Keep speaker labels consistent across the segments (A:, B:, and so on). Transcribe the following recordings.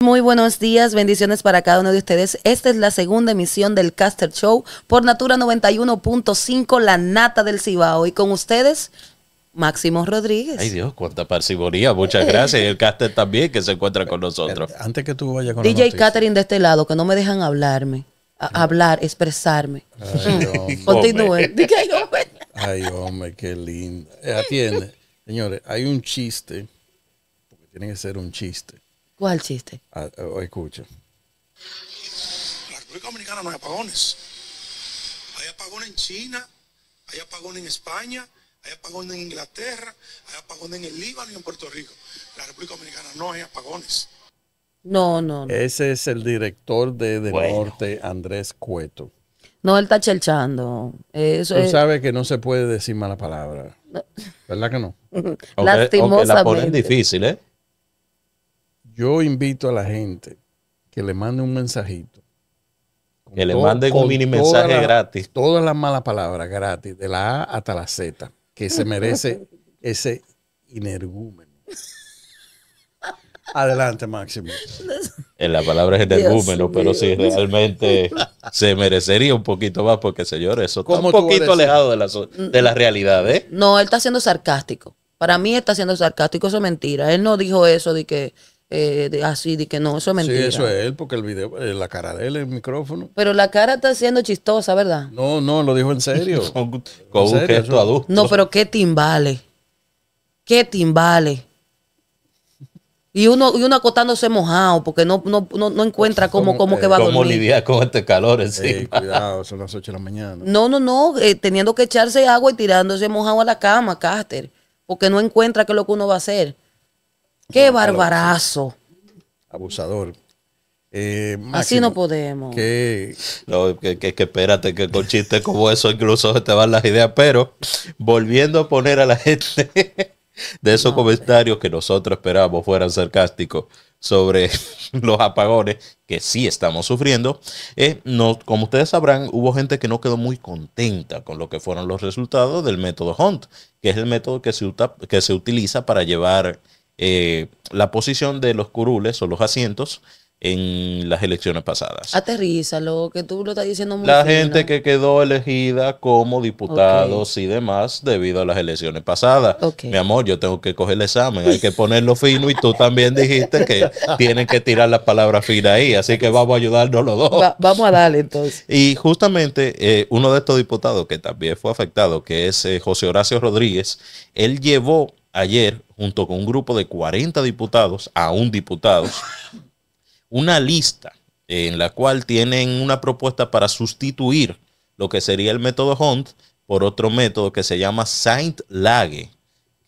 A: Muy buenos días, bendiciones para cada uno de ustedes. Esta es la segunda emisión del Caster Show por Natura 91.5, la nata del Cibao. Y con ustedes, Máximo Rodríguez. Ay
B: Dios, cuánta parciboría Muchas gracias. Y el caster también que se encuentra con nosotros. Eh, antes que tú
C: vayas con
A: DJ Catherine de este lado, que no me dejan hablarme, ah. hablar, expresarme. Mm. Continúe.
C: Ay, hombre. Ay, qué lindo. Eh, atiende. Señores, hay un chiste, porque tiene que ser un chiste
B: ¿Cuál chiste?
C: Escucha. Ah, escucho.
B: La República Dominicana no hay apagones. Hay apagones en China, hay apagones en España, hay apagones en Inglaterra, hay apagones en el Líbano y en Puerto Rico. La República Dominicana no hay
A: apagones. No,
C: no, no. Ese es el director de, Del Norte, Andrés Cueto.
A: No, él está chelchando.
C: Eso sabe que no se puede decir mala palabra. ¿Verdad que no? Lastimosamente. difícil, ¿eh? yo invito a la gente que le mande un mensajito. Que le mande un mini mensaje gratis. Todas las malas palabras gratis, de la A hasta la Z, que se merece ese inergúmeno. Adelante, Máximo.
B: En la palabra es energúmeno, pero sí, realmente se merecería un poquito más, porque señores, eso está un poquito alejado de la, mm. de la realidad, ¿eh?
A: No, él está siendo sarcástico. Para mí está siendo sarcástico, eso es mentira. Él no dijo eso de que eh, así, de que no, eso es mentira. Sí, eso es
C: él, porque el video, eh, la cara de él, el micrófono.
A: Pero la cara está siendo chistosa, ¿verdad?
C: No, no, lo dijo en serio. con, adulto. No,
A: pero qué timbales. Qué timbales. Y uno, y uno acotándose mojado porque no, no, no, encuentra cómo, cómo que va a dormir.
C: lidiar con este calor cuidado, son las 8 de la mañana.
A: No, no, no, eh, teniendo que echarse agua y tirándose mojado a la cama, Caster, porque no encuentra qué es lo que uno va a hacer. Qué barbarazo.
B: Abusador. Eh, Así no
A: podemos.
B: que, espérate, que con chistes como eso incluso te van las ideas. Pero volviendo a poner a la gente de esos comentarios que nosotros esperábamos fueran sarcásticos sobre los apagones que sí estamos sufriendo, eh, no, como ustedes sabrán, hubo gente que no quedó muy contenta con lo que fueron los resultados del método Hunt, que es el método que se utiliza para llevar eh, la posición de los curules o los asientos en las elecciones pasadas.
A: lo que tú lo estás diciendo muy La
B: gente que quedó elegida como diputados y demás debido a las elecciones pasadas. Mi amor, yo tengo que coger el examen, hay que ponerlo fino y tú también dijiste que tienen que tirar las palabras finas ahí, así que vamos a ayudarnos los dos.
A: vamos a darle entonces.
B: Y justamente eh, uno de estos diputados que también fue afectado, que es eh, José Horacio Rodríguez, él llevó ayer, junto con un grupo de 40 diputados, aún diputados, una lista en la cual tienen una propuesta para sustituir lo que sería el método Hunt por otro método que se llama Saint-Lage,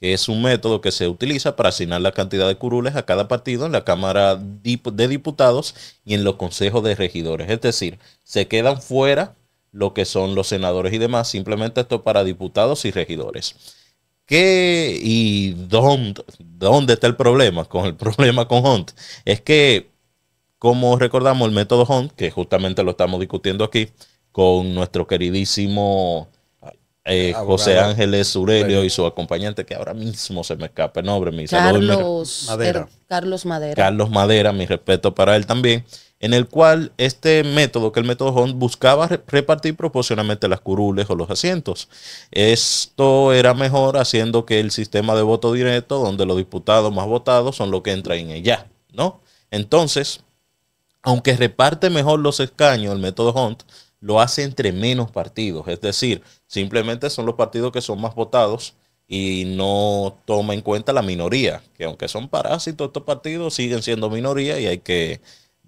B: que es un método que se utiliza para asignar la cantidad de curules a cada partido en la Cámara de Diputados y en los consejos de regidores. Es decir, se quedan fuera lo que son los senadores y demás, simplemente esto para diputados y regidores. ¿Qué y dónde, dónde está el problema? Con el problema con Hunt es que, como recordamos, el método Hunt, que justamente lo estamos discutiendo aquí con nuestro queridísimo eh, José Ángeles Urelio y su acompañante, que ahora mismo se me escapa el nombre. Mi Carlos,
A: Carlos Madera. Carlos
B: Madera, mi respeto para él también en el cual este método, que el método Hunt buscaba repartir proporcionalmente las curules o los asientos. Esto era mejor haciendo que el sistema de voto directo, donde los diputados más votados son los que entran en ella, ¿no? Entonces, aunque reparte mejor los escaños, el método Hunt lo hace entre menos partidos, es decir, simplemente son los partidos que son más votados y no toma en cuenta la minoría, que aunque son parásitos estos partidos, siguen siendo minoría y hay que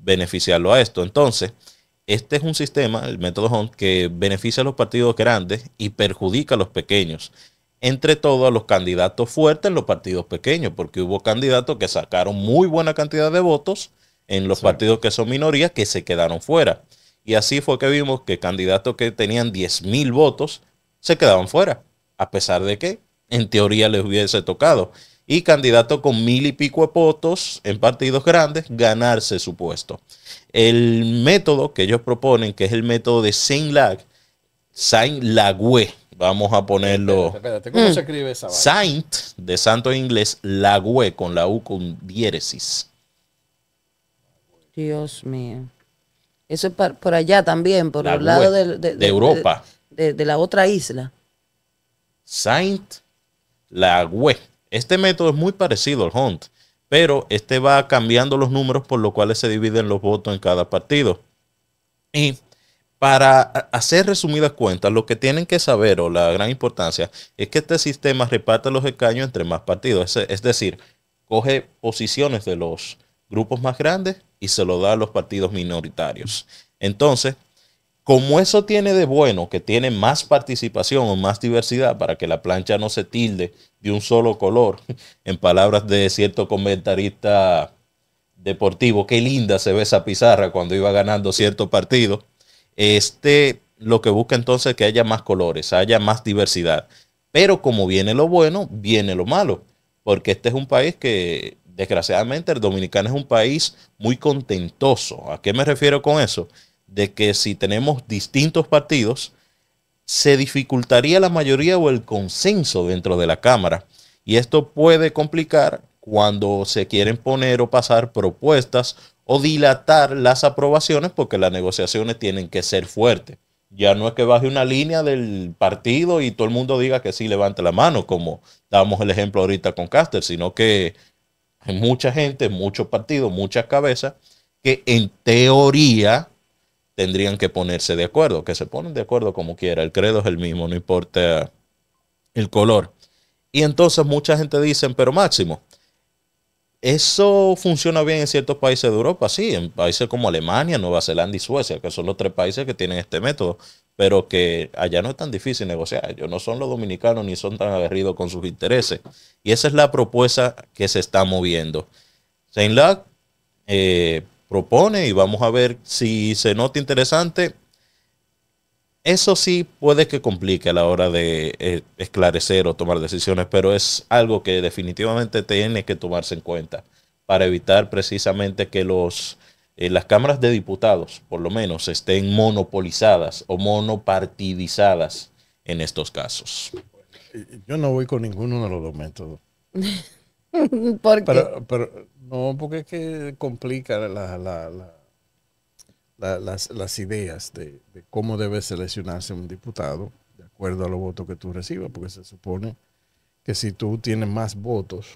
B: beneficiarlo a esto. Entonces, este es un sistema, el método Hunt, que beneficia a los partidos grandes y perjudica a los pequeños. Entre todos a los candidatos fuertes en los partidos pequeños, porque hubo candidatos que sacaron muy buena cantidad de votos en los partidos que son minorías que se quedaron fuera. Y así fue que vimos que candidatos que tenían 10.000 votos se quedaban fuera, a pesar de que en teoría les hubiese tocado y candidato con mil y pico de votos en partidos grandes, ganarse su puesto. El método que ellos proponen, que es el método de Saint-Lag, Saint-Lagüe, vamos a ponerlo. Espérate, ¿cómo mm. se escribe esa Saint, de santo inglés, Lagüe, con la U con diéresis.
A: Dios mío. Eso es por, allá también, por el lado de, de Europa. De, la otra isla.
B: Saint Lagüe. Este método es muy parecido al Hunt, pero este va cambiando los números por los cuales se dividen los votos en cada partido. Y para hacer resumidas cuentas, lo que tienen que saber o la gran importancia es que este sistema reparte los escaños entre más partidos, es decir, coge posiciones de los grupos más grandes y se lo da a los partidos minoritarios. Entonces, como eso tiene de bueno que tiene más participación o más diversidad para que la plancha no se tilde de un solo color, en palabras de cierto comentarista deportivo, qué linda se ve esa pizarra cuando iba ganando cierto partido. Este lo que busca entonces es que haya más colores, haya más diversidad. Pero como viene lo bueno, viene lo malo, porque este es un país que desgraciadamente el dominicano es un país muy contentoso. ¿A qué me refiero con eso? de que si tenemos distintos partidos, se dificultaría la mayoría o el consenso dentro de la Cámara. Y esto puede complicar cuando se quieren poner o pasar propuestas o dilatar las aprobaciones porque las negociaciones tienen que ser fuertes. Ya no es que baje una línea del partido y todo el mundo diga que sí levante la mano, como damos el ejemplo ahorita con Caster, sino que hay mucha gente, muchos partidos, muchas cabezas que en teoría tendrían que ponerse de acuerdo, que se ponen de acuerdo como quiera, el credo es el mismo, no importa el color. Y entonces mucha gente dice, pero Máximo, eso funciona bien en ciertos países de Europa, sí, en países como Alemania, Nueva Zelanda y Suecia, que son los tres países que tienen este método, pero que allá no es tan difícil negociar. Ellos no son los dominicanos ni son tan aguerridos con sus intereses. Y esa es la propuesta que se está moviendo. Saint Lac, eh, propone y vamos a ver si se nota interesante. Eso sí puede que complique a la hora de eh, esclarecer o tomar decisiones, pero es algo que definitivamente tiene que tomarse en cuenta para evitar precisamente que los, eh, las cámaras de diputados, por lo menos, estén monopolizadas o monopartidizadas en estos casos.
C: Yo no voy con ninguno de los dos métodos. ¿Por qué? No, porque es que complica la, las, ideas de, cómo debe seleccionarse un diputado de acuerdo a los votos que tú recibas, porque se supone que si tú tienes más votos,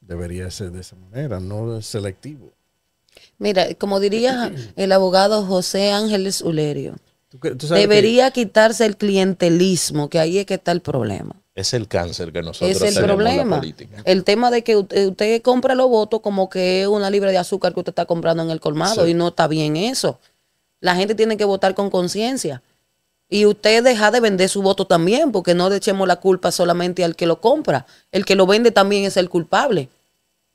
C: debería ser de esa manera, no selectivo.
A: Mira, como diría el abogado José Ángeles Ulerio, debería quitarse el clientelismo, que ahí es que está el problema.
B: Es el cáncer que nosotros es el problema. En la
A: política. El tema de que usted compra los votos como que es una libra de azúcar que usted está comprando en el colmado y no está bien eso. La gente tiene que votar con conciencia. Y usted deja de vender su voto también, porque no le echemos la culpa solamente al que lo compra. El que lo vende también es el culpable.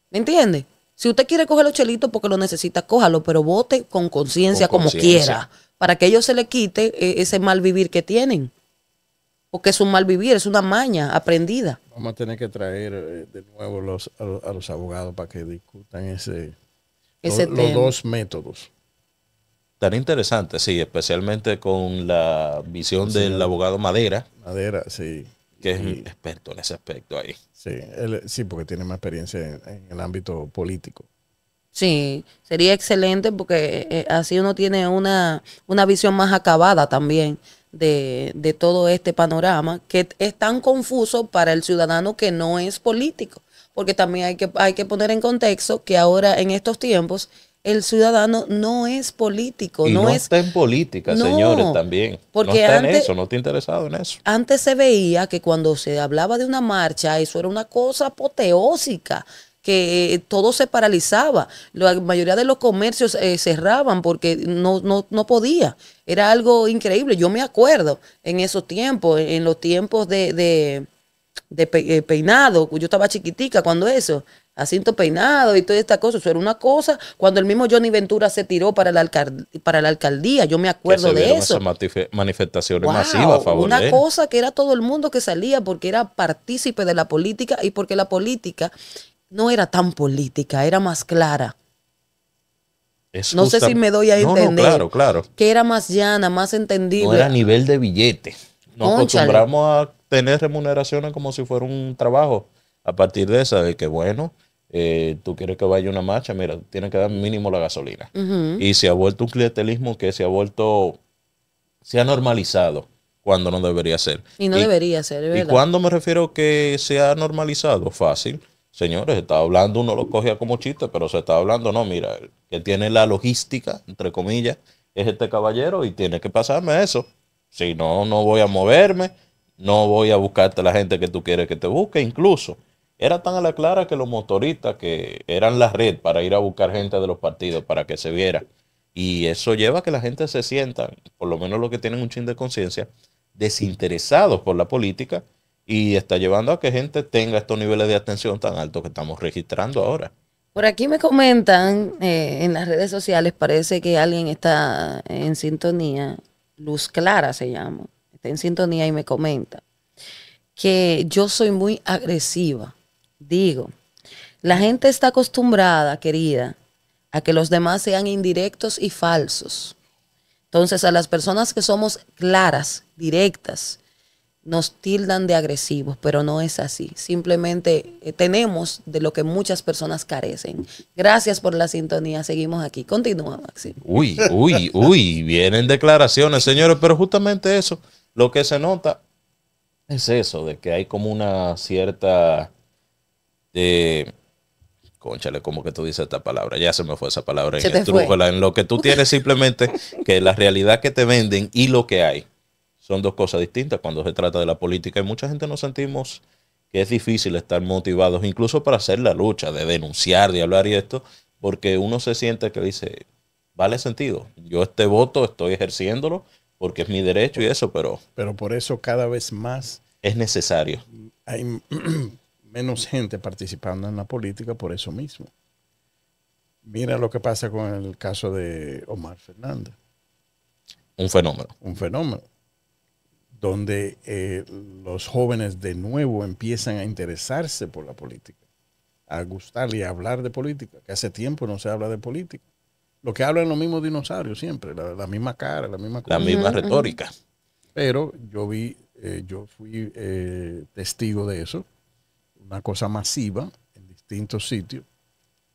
A: ¿Me entiende? Si usted quiere coger los chelitos porque lo necesita, cójalo, pero vote con conciencia como quiera, para que ellos se le quite eh, ese mal vivir que tienen porque es un mal vivir, es una maña aprendida.
C: Vamos a tener que traer eh, de nuevo a, los, abogados para que discutan ese, ese los dos métodos.
B: Tan interesante, sí, especialmente con la visión del abogado Madera. Madera, sí. Que es experto en ese aspecto ahí. Sí,
C: sí porque tiene más experiencia en, el ámbito político.
B: Sí, sería excelente
A: porque eh, eh, así uno tiene una, una visión más acabada también de, todo este panorama que es tan confuso para el ciudadano que no es político. Porque también hay que, hay que poner en contexto que ahora en estos tiempos el ciudadano no es político. no, está
B: en política, señores, también. Porque no está en eso, no está interesado en eso.
A: Antes se veía que cuando se hablaba de una marcha, eso era una cosa apoteósica que eh, todo se paralizaba, la mayoría de los comercios eh, cerraban porque no, podía, era algo increíble, yo me acuerdo en esos tiempos, en los tiempos de, eh, peinado, yo estaba chiquitica cuando eso, asiento Peinado y toda esta cosa. Eso era una cosa. Cuando el mismo Johnny Ventura se tiró para la, alcaldía, yo me acuerdo de eso.
B: Esas manifestaciones masivas a favor Una de cosa
A: que era todo el mundo que salía porque era partícipe de la política y porque la política no era tan política, era más clara.
B: no sé si me doy a entender. No, claro, claro.
A: Que era más llana, más entendible. No era a
B: nivel de billete. Nos acostumbramos a tener remuneraciones como si fuera un trabajo. A partir de esa, de que bueno, eh, tú quieres que vaya una marcha, mira, tienes que dar mínimo la gasolina. Y se ha vuelto un clientelismo que se ha vuelto, se ha normalizado cuando no debería ser. Y no debería
A: ser, ¿verdad? ¿Y cuando
B: me refiero que se ha normalizado? Fácil Señores, estaba hablando, uno lo cogía como chiste, pero se está hablando, no, mira, el que tiene la logística, entre comillas, es este caballero y tiene que pasarme eso. Si no, no voy a moverme, no voy a buscarte la gente que tú quieres que te busque. Incluso era tan a la clara que los motoristas que eran la red para ir a buscar gente de los partidos para que se viera. Y eso lleva a que la gente se sienta, por lo menos los que tienen un chin de conciencia, desinteresados por la política y está llevando a que gente tenga estos niveles de atención tan altos que estamos registrando ahora.
A: Por aquí me comentan eh, en las redes sociales, parece que alguien está en sintonía, Luz Clara se llama, está en sintonía y me comenta que yo soy muy agresiva. Digo, la gente está acostumbrada, querida, a que los demás sean indirectos y falsos. Entonces, a las personas que somos claras, directas, nos tildan de agresivos, pero no es así. Simplemente eh, tenemos de lo que muchas personas carecen. Gracias por la sintonía. Seguimos aquí. Continúa,
C: Maxi.
B: Uy, uy, uy. Vienen declaraciones, señores, pero justamente eso, lo que se nota es eso, de que hay como una cierta... Eh, cónchale, Conchale, como que tú dices esta palabra? Ya se me fue esa palabra en, en lo que tú tienes simplemente que la realidad que te venden y lo que hay son dos cosas distintas cuando se trata de la política y mucha gente nos sentimos que es difícil estar motivados incluso para hacer la lucha, de denunciar, de hablar y esto, porque uno se siente que dice, vale sentido, yo este voto estoy ejerciéndolo porque es mi derecho y eso, pero...
C: Pero por eso cada vez más...
B: Es necesario.
C: Hay menos gente participando en la política por eso mismo. Mira lo que pasa con el caso de Omar Fernández. Un fenómeno. Un fenómeno donde eh, los jóvenes de nuevo empiezan a interesarse por la política, a gustarle y a hablar de política, que hace tiempo no se habla de política. Lo que hablan los mismos dinosaurios siempre, la, misma cara, la misma... La misma retórica. Pero yo vi, eh, yo fui eh, testigo de eso, una cosa masiva en distintos sitios,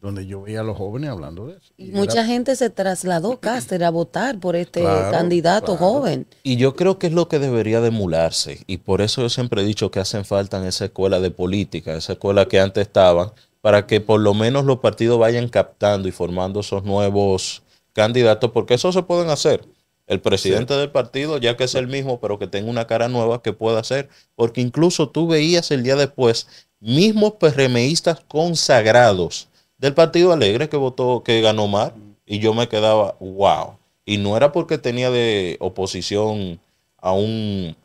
C: donde yo veía a los jóvenes hablando de eso. Mucha gente
A: se trasladó, Caster, a votar por este candidato joven.
B: Y yo creo que es lo que debería de emularse. Y por eso yo siempre he dicho que hacen falta en esa escuela de política, esa escuela que antes estaban, para que por lo menos los partidos vayan captando y formando esos nuevos candidatos, porque eso se pueden hacer. El presidente del partido, ya que es el mismo, pero que tenga una cara nueva que pueda hacer, porque incluso tú veías el día después mismos PRMistas consagrados del Partido Alegre que votó, que ganó Mar. Y yo me quedaba, wow. Y no era porque tenía de oposición a un,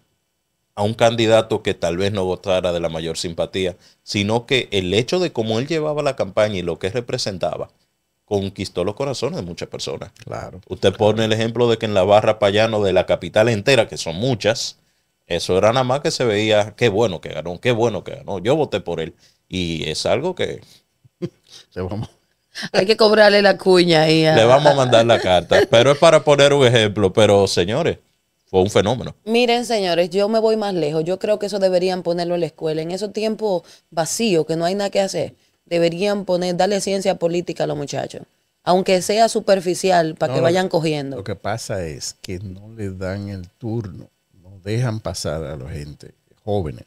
B: a un candidato que tal vez no votara de la mayor simpatía, sino que el hecho de cómo él llevaba la campaña y lo que representaba conquistó los corazones de muchas personas. Claro. Usted pone el ejemplo de que en la barra payano de la capital entera, que son muchas, eso era nada más que se veía, qué bueno que ganó, qué bueno que ganó, yo voté por él. Y es algo que
A: Hay que cobrarle la cuña ahí. Le vamos
B: a mandar la carta. Pero es para poner un ejemplo. Pero señores, fue un fenómeno.
A: Miren, señores, yo me voy más lejos. Yo creo que eso deberían ponerlo en la escuela. En esos tiempos vacíos, que no hay nada que hacer, deberían poner, darle ciencia política a los muchachos. Aunque sea superficial, para que vayan cogiendo. Lo
C: que pasa es que no le dan el turno, no dejan pasar a la gente jóvenes.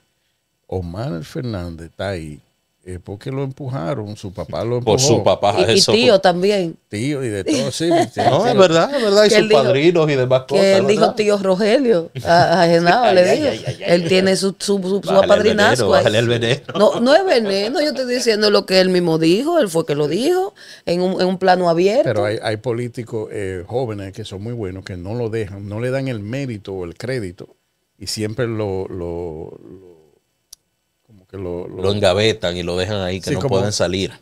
C: Omar Fernández está ahí eh, porque lo empujaron, su papá lo empujó. Por su papá, y, tío también. Tío y de todo, sí. no,
A: es verdad, es verdad, y sus padrinos
B: y demás cosas. Que él dijo
A: tío Rogelio, a, le dijo. él tiene su, su, su, apadrinazgo. No, no es veneno, yo estoy diciendo lo que él mismo dijo, él fue que lo dijo, en un, en un plano abierto. Pero hay,
C: hay políticos eh, jóvenes que son muy buenos, que no lo dejan, no le dan el mérito o el crédito, y
B: siempre lo, lo lo, engavetan y lo dejan ahí, que no pueden salir.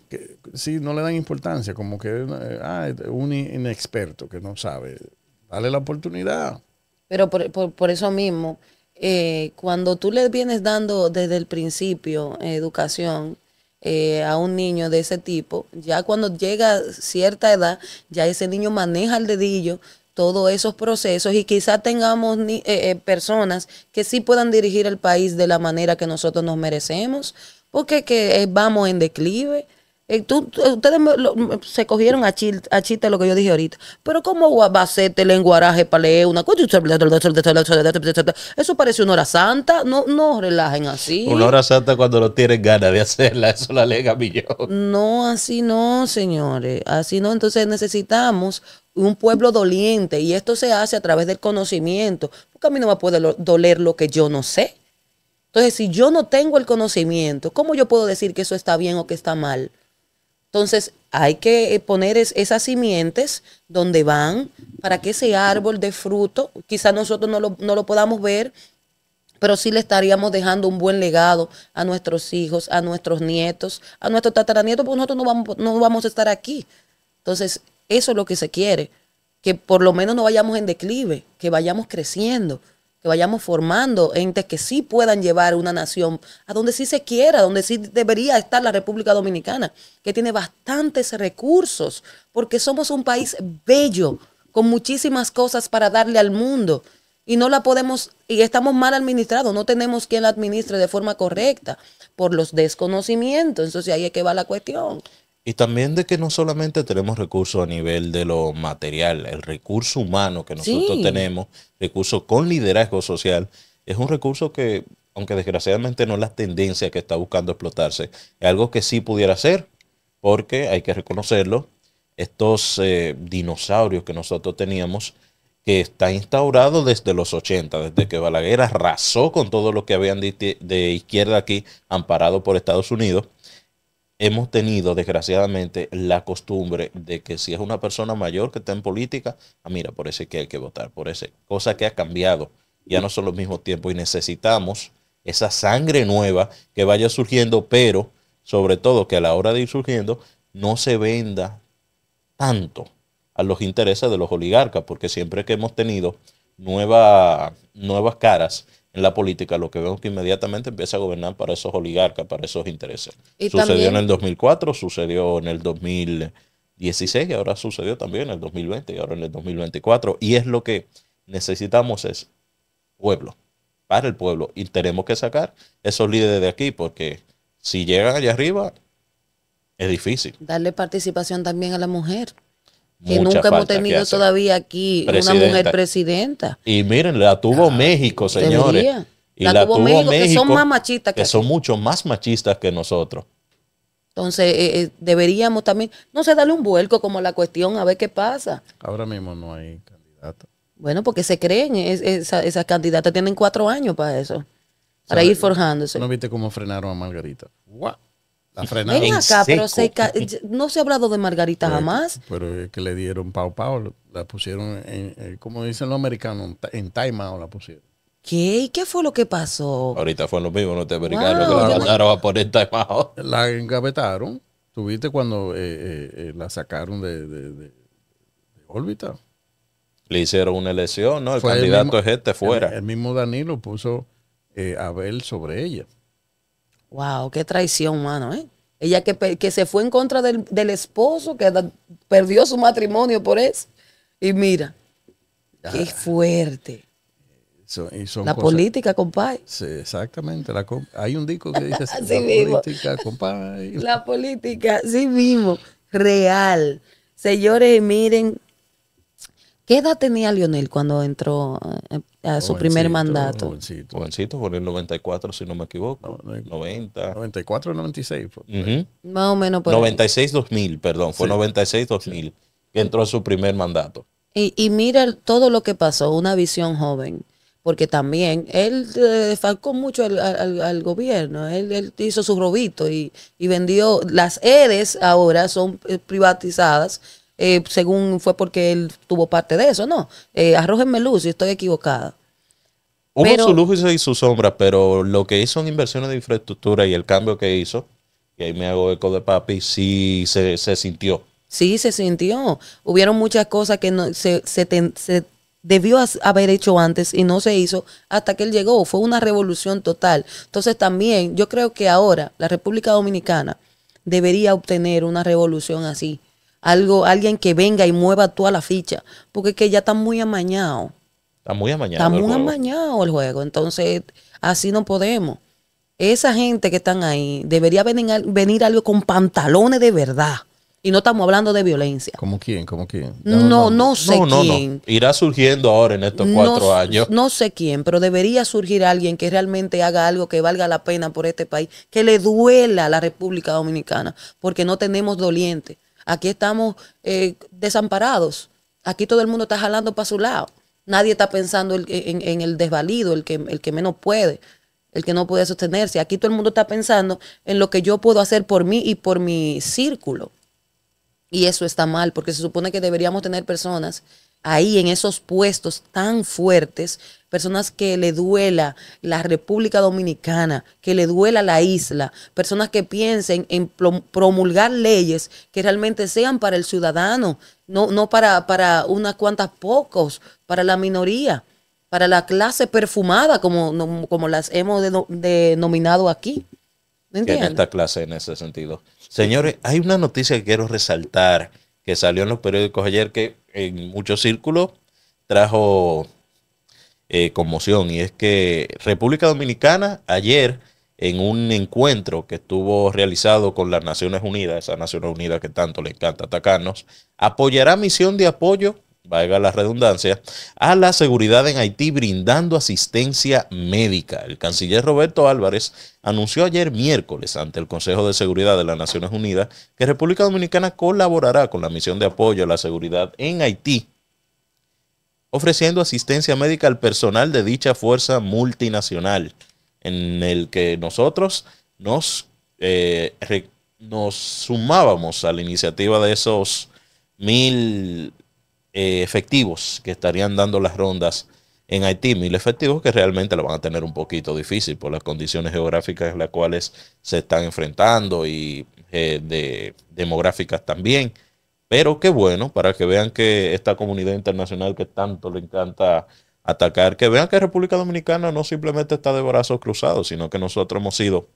C: sí, no le dan importancia, como que eh, ah, un inexperto que no sabe. Dale la oportunidad.
A: Pero por, eso mismo, eh, cuando tú le vienes dando desde el principio eh, educación a un niño de ese tipo, ya cuando llega cierta edad, ya ese niño maneja el dedillo, todos esos procesos y quizá tengamos eh, eh, personas que sí puedan dirigir el país de la manera que nosotros nos merecemos, porque que eh, vamos en declive. ustedes se cogieron a, chiste lo que yo dije ahorita, pero ¿cómo va a ser lenguaraje para leer una cosa? Eso parece una hora santa, no, no relajen así. Una hora
B: santa cuando no tienen ganas de hacerla, eso la lega yo.
A: No, así no, señores, así no, entonces necesitamos un pueblo doliente y esto se hace a través del conocimiento, porque a mí no me puede doler lo que yo no sé. Entonces, si yo no tengo el conocimiento, ¿cómo yo puedo decir que eso está bien o que está mal? Entonces, hay que eh, poner esas simientes donde van para que ese árbol de fruto, quizás nosotros no lo, podamos ver, pero sí le estaríamos dejando un buen legado a nuestros hijos, a nuestros nietos, a nuestros tataranietos, porque nosotros no vamos, no vamos a estar aquí. Entonces, eso es lo que se quiere, que por lo menos no vayamos en declive, que vayamos creciendo, que vayamos formando entes que sí puedan llevar una nación a donde sí se quiera, donde sí debería estar la República Dominicana, que tiene bastantes recursos, porque somos un país bello, con muchísimas cosas para darle al mundo y no la podemos, y estamos mal administrados, no tenemos quien la administre de forma correcta por los desconocimientos. Entonces ahí es que va la cuestión.
B: Y también de que no solamente tenemos recursos a nivel de lo material, el recurso humano que nosotros tenemos, recurso con liderazgo social, es un recurso que, aunque desgraciadamente no es la tendencia que está buscando explotarse, es algo que sí pudiera ser, porque hay que reconocerlo, estos eh, dinosaurios que nosotros teníamos, que está instaurado desde los 80, desde que Balaguer arrasó con todo lo que habían de, de izquierda aquí, amparado por Estados Unidos, hemos tenido, desgraciadamente, la costumbre de que si es una persona mayor que está en política, ah, mira, por ese que hay que votar, por ese. Cosa que ha cambiado. Ya no son los mismos tiempos y necesitamos esa sangre nueva que vaya surgiendo, pero sobre todo que a la hora de ir surgiendo no se venda tanto a los intereses de los oligarcas, porque siempre que hemos tenido nuevas caras en la política, lo que vemos que inmediatamente empieza a gobernar para esos oligarcas, para esos intereses. sucedió en el 2004, sucedió en el 2016 y ahora sucedió también en el 2020 y ahora en el 2024. Y es lo que necesitamos es pueblo, para el pueblo. Y tenemos que sacar esos líderes de aquí porque si llegan allá arriba, es difícil.
A: Darle participación también a la mujer
B: que nunca hemos tenido
A: todavía aquí una mujer presidenta.
B: Y miren, la tuvo México, señores. la, tuvo, México, que son más machistas que, son mucho más machistas que nosotros.
A: Entonces, eh, eh, deberíamos también, no sé, darle un vuelco como la cuestión, a ver qué pasa.
C: Ahora mismo no hay candidata.
A: Bueno, porque se creen, es, esas candidatas tienen cuatro años para eso,
C: para ir forjándose. ¿No viste cómo frenaron a Margarita? wow Ven acá, pero
A: no se ha hablado de Margarita jamás.
C: Pero es que le dieron pau pau, la pusieron, en, eh, como dicen los americanos, en time out la pusieron. ¿Qué? qué fue lo que pasó?
B: Ahorita fue lo mismo, te Americanos, que la mandaron a poner La
C: engavetaron. Tuviste cuando eh, eh, la sacaron de, órbita.
B: Le hicieron una elección, ¿no? El candidato es este fuera. El,
C: el mismo Danilo puso a Abel sobre ella.
A: Wow, qué traición, mano, ¿eh? Ella que, se fue en contra del, esposo, que perdió su matrimonio por eso. Y mira, qué fuerte.
C: la política, compadre. Sí, exactamente. hay un disco que dice así política, compadre. La
A: política, sí mismo. Real. Señores, miren, ¿Qué edad tenía Lionel cuando entró eh, a, su primer mandato?
B: Jovencito. jovencito, por el 94, si no me equivoco. 90. 94, 96. Más o menos 96, 2000, perdón. Fue 96, 2000 que entró a su primer mandato.
A: Y, mira todo lo que pasó, una visión joven. Porque también él eh, falcó mucho al, gobierno, él, hizo su robito y, vendió. Las edes ahora son eh, privatizadas eh, según fue porque él tuvo parte de eso, no. Eh, arrójenme luz si estoy equivocada.
B: Hubo su luz y su sombra, pero lo que hizo en inversiones de infraestructura y el cambio que hizo, y ahí me hago eco de papi, sí se, sintió.
A: Sí, se sintió. Hubieron muchas cosas que no, se, se debió haber hecho antes y no se hizo hasta que él llegó. Fue una revolución total. Entonces también yo creo que ahora la República Dominicana debería obtener una revolución así, algo, alguien que venga y mueva toda la ficha, porque es que ya está muy amañado.
B: Está muy amañado. Está muy
A: amañado el juego, entonces así no podemos. Esa gente que están ahí debería venir, venir algo con pantalones de verdad. Y no estamos hablando de violencia.
B: ¿Como quién? cómo quién? No, no, sé quién. Irá surgiendo ahora en estos cuatro años.
A: No sé quién, pero debería surgir alguien que realmente haga algo que valga la pena por este país, que le duela a la República Dominicana, porque no tenemos doliente. Aquí estamos eh, desamparados. Aquí todo el mundo está jalando para su lado. Nadie está pensando en, el desvalido, el que, el que menos puede, el que no puede sostenerse. Aquí todo el mundo está pensando en lo que yo puedo hacer por mí y por mi círculo. Y eso está mal, porque se supone que deberíamos tener personas ahí en esos puestos tan fuertes, personas que le duela la República Dominicana, que le duela la isla, personas que piensen en promulgar leyes que realmente sean para el ciudadano, no, no para, para unas cuantas pocos, para la minoría, para la clase perfumada, como, como las hemos denominado aquí. En esta
B: clase en ese sentido. Señores, hay una noticia que quiero resaltar que salió en los periódicos ayer que en muchos círculos trajo eh, conmoción. Y es que República Dominicana ayer en un encuentro que estuvo realizado con las Naciones Unidas, esa Naciones Unidas que tanto le encanta atacarnos, apoyará misión de apoyo valga la redundancia, a la seguridad en Haití brindando asistencia médica. El canciller Roberto Álvarez anunció ayer miércoles ante el Consejo de Seguridad de las Naciones Unidas que República Dominicana colaborará con la misión de apoyo a la seguridad en Haití, ofreciendo asistencia médica al personal de dicha fuerza multinacional, en el que nosotros nos, eh, nos sumábamos a la iniciativa de esos mil eh, efectivos que estarían dando las rondas en Haití, mil efectivos que realmente lo van a tener un poquito difícil por las condiciones geográficas en las cuales se están enfrentando y eh, demográficas también. Pero qué bueno, para que vean que esta comunidad internacional que tanto le encanta atacar, que vean que República Dominicana no simplemente está de brazos cruzados, sino que nosotros hemos sido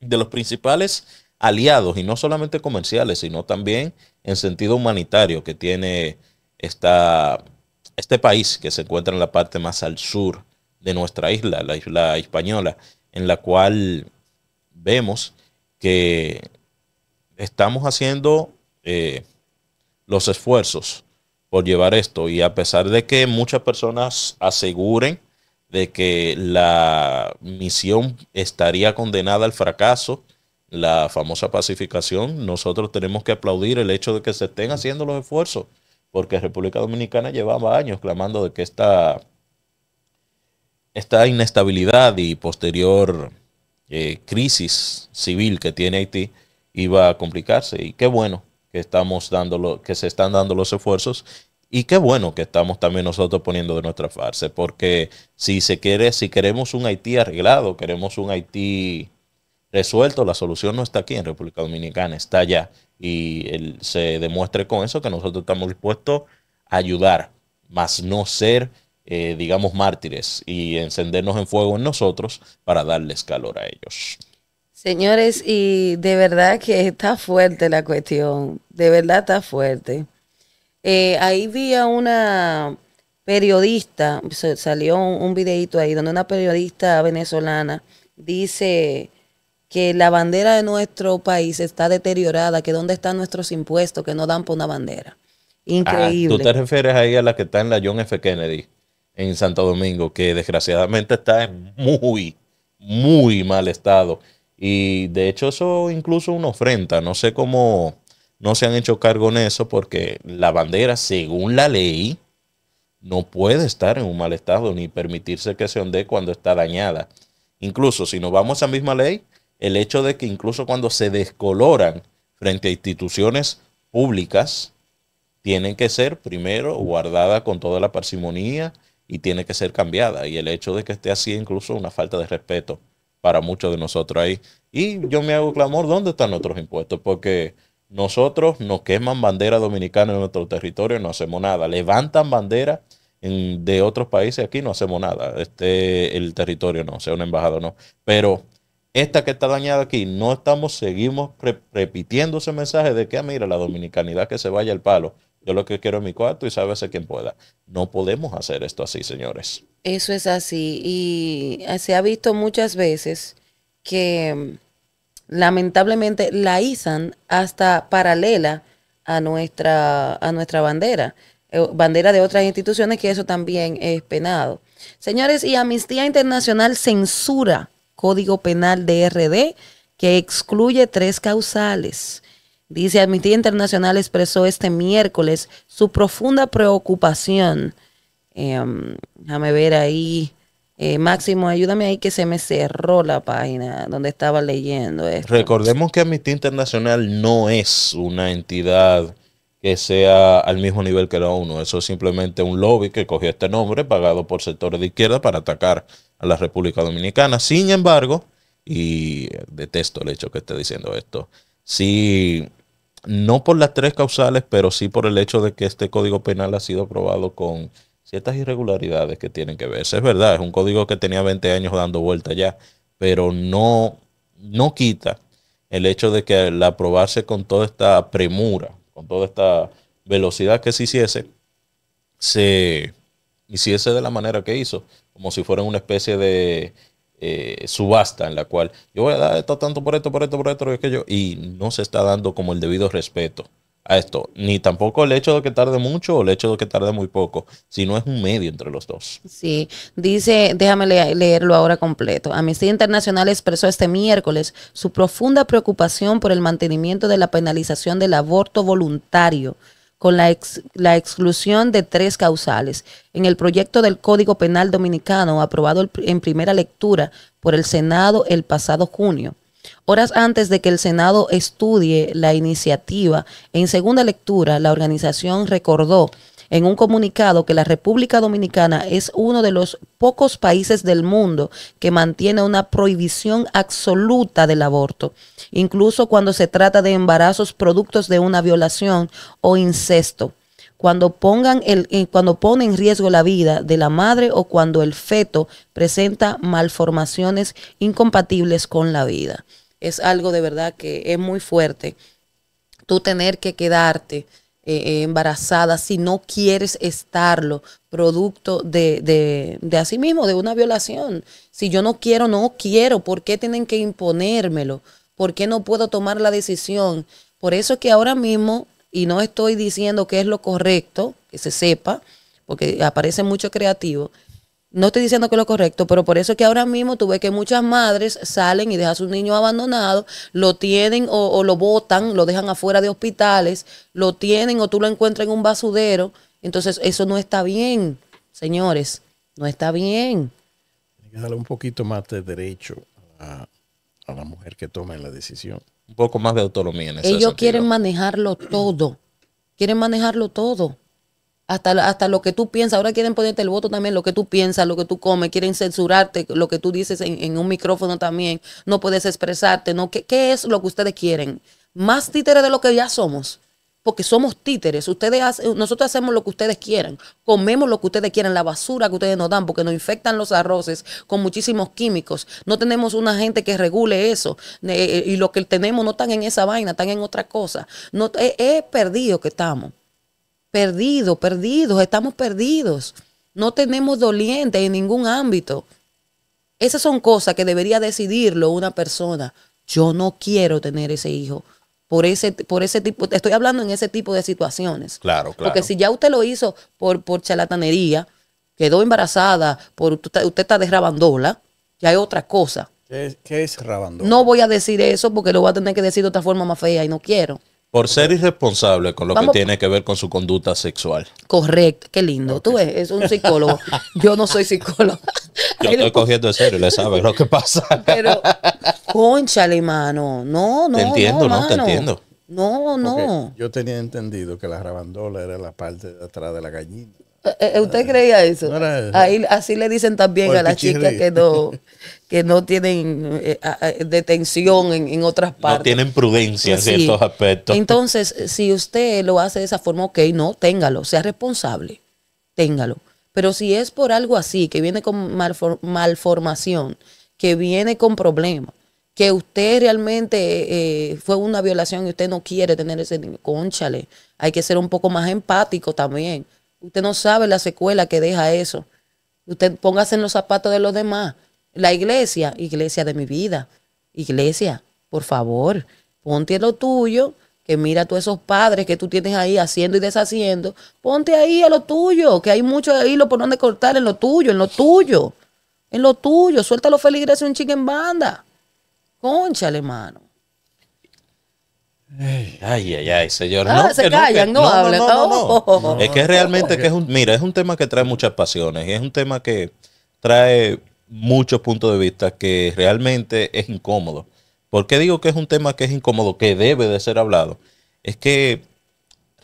B: de los principales aliados, y no solamente comerciales, sino también en sentido humanitario que tiene este país que se encuentra en la parte más al sur de nuestra isla, la isla española, en la cual vemos que estamos haciendo eh, los esfuerzos por llevar esto y a pesar de que muchas personas aseguren de que la misión estaría condenada al fracaso, la famosa pacificación, nosotros tenemos que aplaudir el hecho de que se estén haciendo los esfuerzos porque República Dominicana llevaba años clamando de que esta, esta inestabilidad y posterior eh, crisis civil que tiene Haití iba a complicarse. Y qué bueno que, estamos dando que se están dando los esfuerzos y qué bueno que estamos también nosotros poniendo de nuestra farsa, porque si se quiere, si queremos un Haití arreglado, queremos un Haití resuelto. La solución no está aquí en República Dominicana, está allá. Y se demuestre con eso que nosotros estamos dispuestos a ayudar, más no ser, eh, digamos, mártires y encendernos en fuego en nosotros para darles calor a ellos.
A: Señores, y de verdad que está fuerte la cuestión, de verdad está fuerte. Eh, ahí vi a una periodista, salió un videito ahí donde una periodista venezolana dice que la bandera de nuestro país está deteriorada, que dónde están nuestros impuestos, que no dan por una bandera. Ah, Increíble. Tú
B: te refieres ahí a la que está en la John F. Kennedy, en Santo Domingo, que desgraciadamente está en muy, muy mal estado. Y de hecho eso incluso una ofrenda. No sé cómo no se han hecho cargo en eso, porque la bandera, según la ley, no puede estar en un mal estado ni permitirse que se ondee cuando está dañada. Incluso si nos vamos a esa misma ley, el hecho de que incluso cuando se descoloran frente a instituciones públicas, tienen que ser primero guardada con toda la parsimonía y tiene que ser cambiada. Y el hecho de que esté así incluso una falta de respeto para muchos de nosotros ahí. Y yo me hago clamor, ¿dónde están nuestros impuestos? Porque nosotros nos queman bandera dominicana en nuestro territorio, no hacemos nada. Levantan bandera de otros países aquí, no hacemos nada. Este, el territorio no, sea una embajada no. Pero esta que está dañada aquí, no estamos, seguimos repitiendo ese mensaje de que, ah, mira, la dominicanidad que se vaya al palo. Yo lo que quiero es mi cuarto y sábese quien pueda. No podemos hacer esto así, señores.
A: Eso es así. Y se ha visto muchas veces que mm, lamentablemente la izan hasta paralela a nuestra, a nuestra bandera, eh, bandera de otras instituciones, que eso también es penado. Señores, y Amnistía Internacional censura Código Penal de RD que excluye tres causales. Dice, Amnistía Internacional expresó este miércoles su profunda preocupación. Em, déjame ver ahí. Eh, Máximo, ayúdame ahí que se me cerró la página donde estaba leyendo esto.
B: Recordemos que Amnistía Internacional no es una entidad que sea al mismo nivel que la ONU. Eso es simplemente un lobby que cogió este nombre pagado por sectores de izquierda para atacar la República Dominicana. Sin embargo, y detesto el hecho que esté diciendo esto, sí, no por las tres causales, pero sí por el hecho de que este código penal ha sido aprobado con ciertas irregularidades que tienen que verse. Es verdad, es un código que tenía 20 años dando vuelta ya, pero no, no quita el hecho de que al aprobarse con toda esta premura, con toda esta velocidad que se hiciese, se hiciese de la manera que hizo, como si fuera una especie de eh, subasta en la cual yo voy a dar esto tanto por esto, por esto, por esto, y no se está dando como el debido respeto a esto, ni tampoco el hecho de que tarde mucho o el hecho de que tarde muy poco, sino es un medio entre los dos.
A: Sí, dice, déjame leerlo ahora completo. Amnistía Internacional expresó este miércoles su profunda preocupación por el mantenimiento de la penalización del aborto voluntario con la, exclusión de tres causales. En el proyecto del Código Penal Dominicano, aprobado en primera lectura por el Senado el pasado junio, horas antes de que el Senado estudie la iniciativa, en segunda lectura la organización recordó en un comunicado que la República Dominicana es uno de los pocos países del mundo que mantiene una prohibición absoluta del aborto, incluso cuando se trata de embarazos productos de una violación o incesto cuando, pongan el, eh, cuando pone en riesgo la vida de la madre o cuando el feto presenta malformaciones incompatibles con la vida. Es algo de verdad que es muy fuerte. Tú tener que quedarte eh, eh, embarazada, si no quieres estarlo, producto de, de, de así mismo, de una violación. Si yo no quiero, no quiero, ¿por qué tienen que imponérmelo? ¿Por qué no puedo tomar la decisión? Por eso es que ahora mismo, y no estoy diciendo que es lo correcto, que se sepa, porque aparece mucho creativo, no estoy diciendo que es lo correcto, pero por eso es que ahora mismo tú ves que muchas madres salen y dejan a sus niños abandonados, lo tienen o, lo botan, lo dejan afuera de hospitales, lo tienen o tú lo encuentras en un basudero. Entonces, eso no está bien, señores, no está bien.
C: Hay que darle un poquito más de derecho a, la mujer que tome la decisión. Un poco más de autonomía en ese Ellos quieren
A: manejarlo todo, quieren manejarlo todo hasta, lo que tú piensas. Ahora quieren ponerte el voto también, lo que tú piensas, lo que tú comes, quieren censurarte, lo que tú dices en, un micrófono también, no puedes expresarte, ¿no? ¿Qué, es lo que ustedes quieren? Más títeres de lo que ya somos. Porque somos títeres, ustedes hacen, nosotros hacemos lo que ustedes quieran, comemos lo que ustedes quieran, la basura que ustedes nos dan, porque nos infectan los arroces con muchísimos químicos. No tenemos una gente que regule eso, eh, eh, y lo que tenemos no están en esa vaina, están en otra cosa. No, es perdido que estamos perdidos, perdidos, estamos perdidos. No tenemos dolientes en ningún ámbito. Esas son cosas que debería decidirlo una persona. Yo no quiero tener ese hijo. Por ese, por ese tipo, estoy hablando en ese tipo de situaciones.
B: Claro, claro. Porque si
A: ya usted lo hizo por, por charlatanería, quedó embarazada, por, usted, está de rabandola, ya hay otra cosa.
C: ¿Qué es, qué
B: es rabandola?
A: No voy a decir eso porque lo voy a tener que decir de otra forma más fea y no quiero.
B: Por ser irresponsable con lo que tiene que ver con su conducta sexual.
A: Correcto, qué lindo. Tú ves, es un psicólogo. Yo no soy psicólogo.
B: Yo estoy cogiendo en serio, le sabes lo que pasa. Pero,
A: conchale, mano. No, no. Te entiendo, no, te entiendo.
C: No, no. Yo tenía entendido que la rabandola era la parte de atrás de la gallina.
A: Eh, eh, ¿Usted creía eso? Ahí, así le dicen también a las chicas que no, que no tienen eh, detención en, otras partes. No
B: tienen prudencia en ciertos aspectos.
A: Entonces, si usted lo hace de esa forma, ok, no, téngalo, sea responsable, téngalo. Pero si es por algo así, que viene con malformación, que viene con problemas, que usted realmente fue una violación y usted no quiere tener ese niño, conchale, hay que ser un poco más empático también Usted no sabe la secuela que deja eso. Usted póngase en los zapatos de los demás. La iglesia, iglesia de mi vida, iglesia, por favor, ponte lo tuyo, que mira a todos esos padres que tú tienes ahí haciendo y deshaciendo, ponte ahí a lo tuyo, que hay mucho ahí lo por donde cortar en lo tuyo, en lo tuyo, en lo tuyo, suelta los feligreses un chingue en banda. Concha, hermano.
B: Ay, ay, ay, señor. Ah, no, se callan, no, no, No, Es que realmente que es un, mira, es un tema que trae muchas pasiones y es un tema que trae muchos puntos de vista que realmente es incómodo. ¿Por qué digo que es un tema que es incómodo, que debe de ser hablado? Es que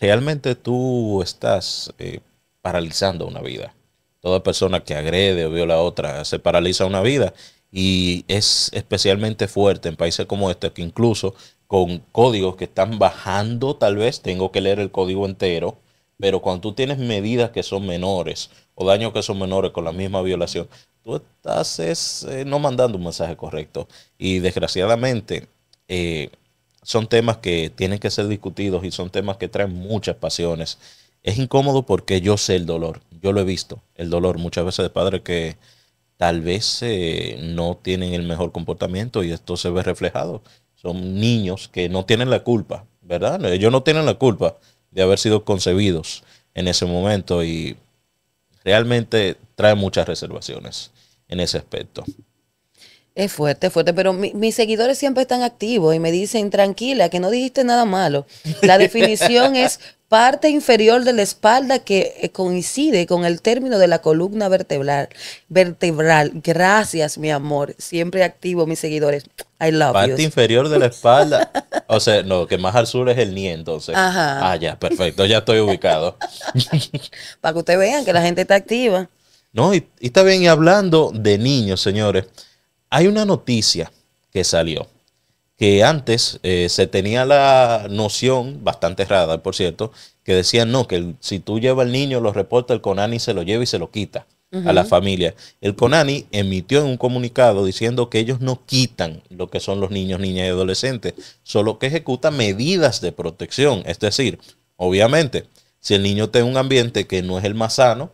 B: realmente tú estás eh, paralizando una vida. Toda persona que agrede o viola a otra se paraliza una vida y es especialmente fuerte en países como este que incluso con códigos que están bajando, tal vez tengo que leer el código entero, pero cuando tú tienes medidas que son menores o daños que son menores con la misma violación, tú estás eh, no mandando un mensaje correcto. Y desgraciadamente eh, son temas que tienen que ser discutidos y son temas que traen muchas pasiones. Es incómodo porque yo sé el dolor, yo lo he visto, el dolor muchas veces de padres que tal vez eh, no tienen el mejor comportamiento y esto se ve reflejado son niños que no tienen la culpa, ¿verdad? Ellos no tienen la culpa de haber sido concebidos en ese momento y realmente trae muchas reservaciones en ese aspecto.
A: Es fuerte, fuerte, pero mis seguidores siempre están activos y me dicen, tranquila, que no dijiste nada malo. La definición es parte inferior de la espalda que eh, coincide con el término de la columna vertebral. vertebral. Gracias, mi amor. Siempre activo, mis seguidores. I love Parte inferior
B: de la espalda. o sea, no, que más al sur es el niño, entonces. Ajá. Ah, ya, perfecto, ya estoy ubicado.
A: Para que ustedes vean que la gente está activa.
B: No, y está bien, y hablando de niños, señores. Hay una noticia que salió que antes eh, se tenía la noción, bastante errada, por cierto, que decían, no, que si tú llevas al niño, lo reporta el CONANI, se lo lleva y se lo quita a la familia. El CONANI emitió en un comunicado diciendo que ellos no quitan lo que son los niños, niñas y adolescentes, solo que ejecutan medidas de protección. Es decir, obviamente, si el niño tiene un ambiente que no es el más sano,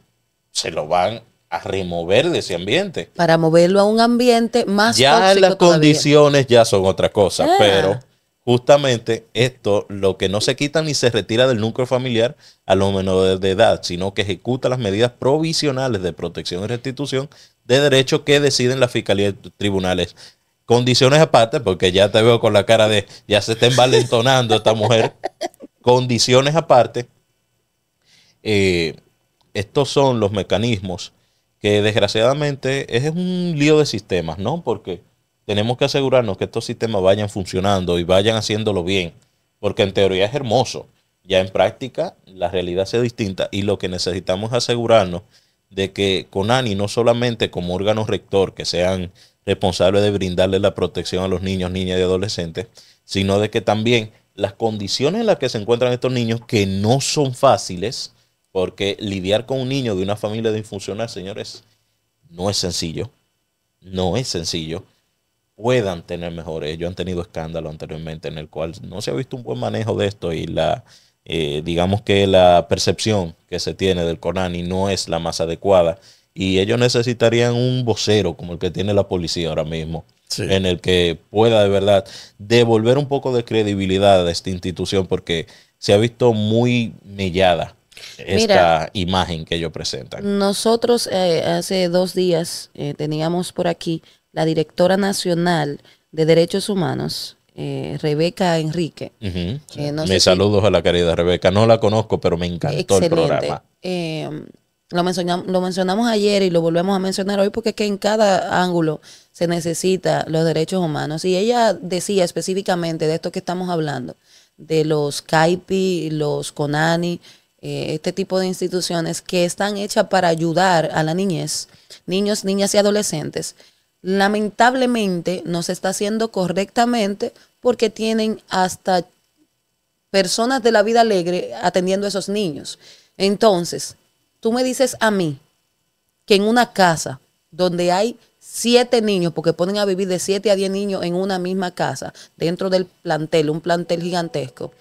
B: se lo van a remover de ese ambiente.
A: Para moverlo a un ambiente más ya las condiciones
B: ya son otra cosa, ah. pero justamente esto lo que no se quita ni se retira del núcleo familiar a los menores de edad, sino que ejecuta las medidas provisionales de protección y restitución de derechos que deciden las fiscalías y tribunales. Condiciones aparte, porque ya te veo con la cara de ya se está envalentonando esta mujer. Condiciones aparte, eh, estos son los mecanismos que desgraciadamente es un lío de sistemas, ¿no? Porque tenemos que asegurarnos que estos sistemas vayan funcionando y vayan haciéndolo bien, porque en teoría es hermoso, ya en práctica la realidad sea distinta y lo que necesitamos es asegurarnos de que Conani no solamente como órgano rector que sean responsables de brindarle la protección a los niños, niñas y adolescentes, sino de que también las condiciones en las que se encuentran estos niños que no son fáciles, porque lidiar con un niño de una familia disfuncional, señores, no es sencillo. No es sencillo. Puedan tener mejores. Ellos han tenido escándalo anteriormente en el cual no se ha visto un buen manejo de esto y la, eh, digamos que la percepción que se tiene del Conani no es la más adecuada. Y ellos necesitarían un vocero como el que tiene la policía ahora mismo, en el que pueda de verdad devolver un poco de credibilidad a esta institución porque se ha visto muy mellada esta imagen que ellos presentan.
A: Nosotros eh, hace dos días eh, teníamos por aquí la directora nacional de Derechos Humanos, eh, Rebeca Enrique.
B: me saludos a la querida Rebeca. No la conozco, pero me encantó el programa.
A: lo, mencionamos, lo mencionamos ayer y lo volvemos a mencionar hoy porque es que en cada ángulo se necesita los derechos humanos. Y ella decía específicamente de esto que estamos hablando, de los CAIPI, los CONANI, eh, este tipo de instituciones que están hechas para ayudar a la niñez, niños, niñas y adolescentes, lamentablemente no se está haciendo correctamente porque tienen hasta personas de la vida alegre atendiendo a esos niños. Entonces, tú me dices a mí que en una casa donde hay siete niños, porque ponen a vivir de siete a diez niños en una misma casa, dentro del plantel, un plantel gigantesco,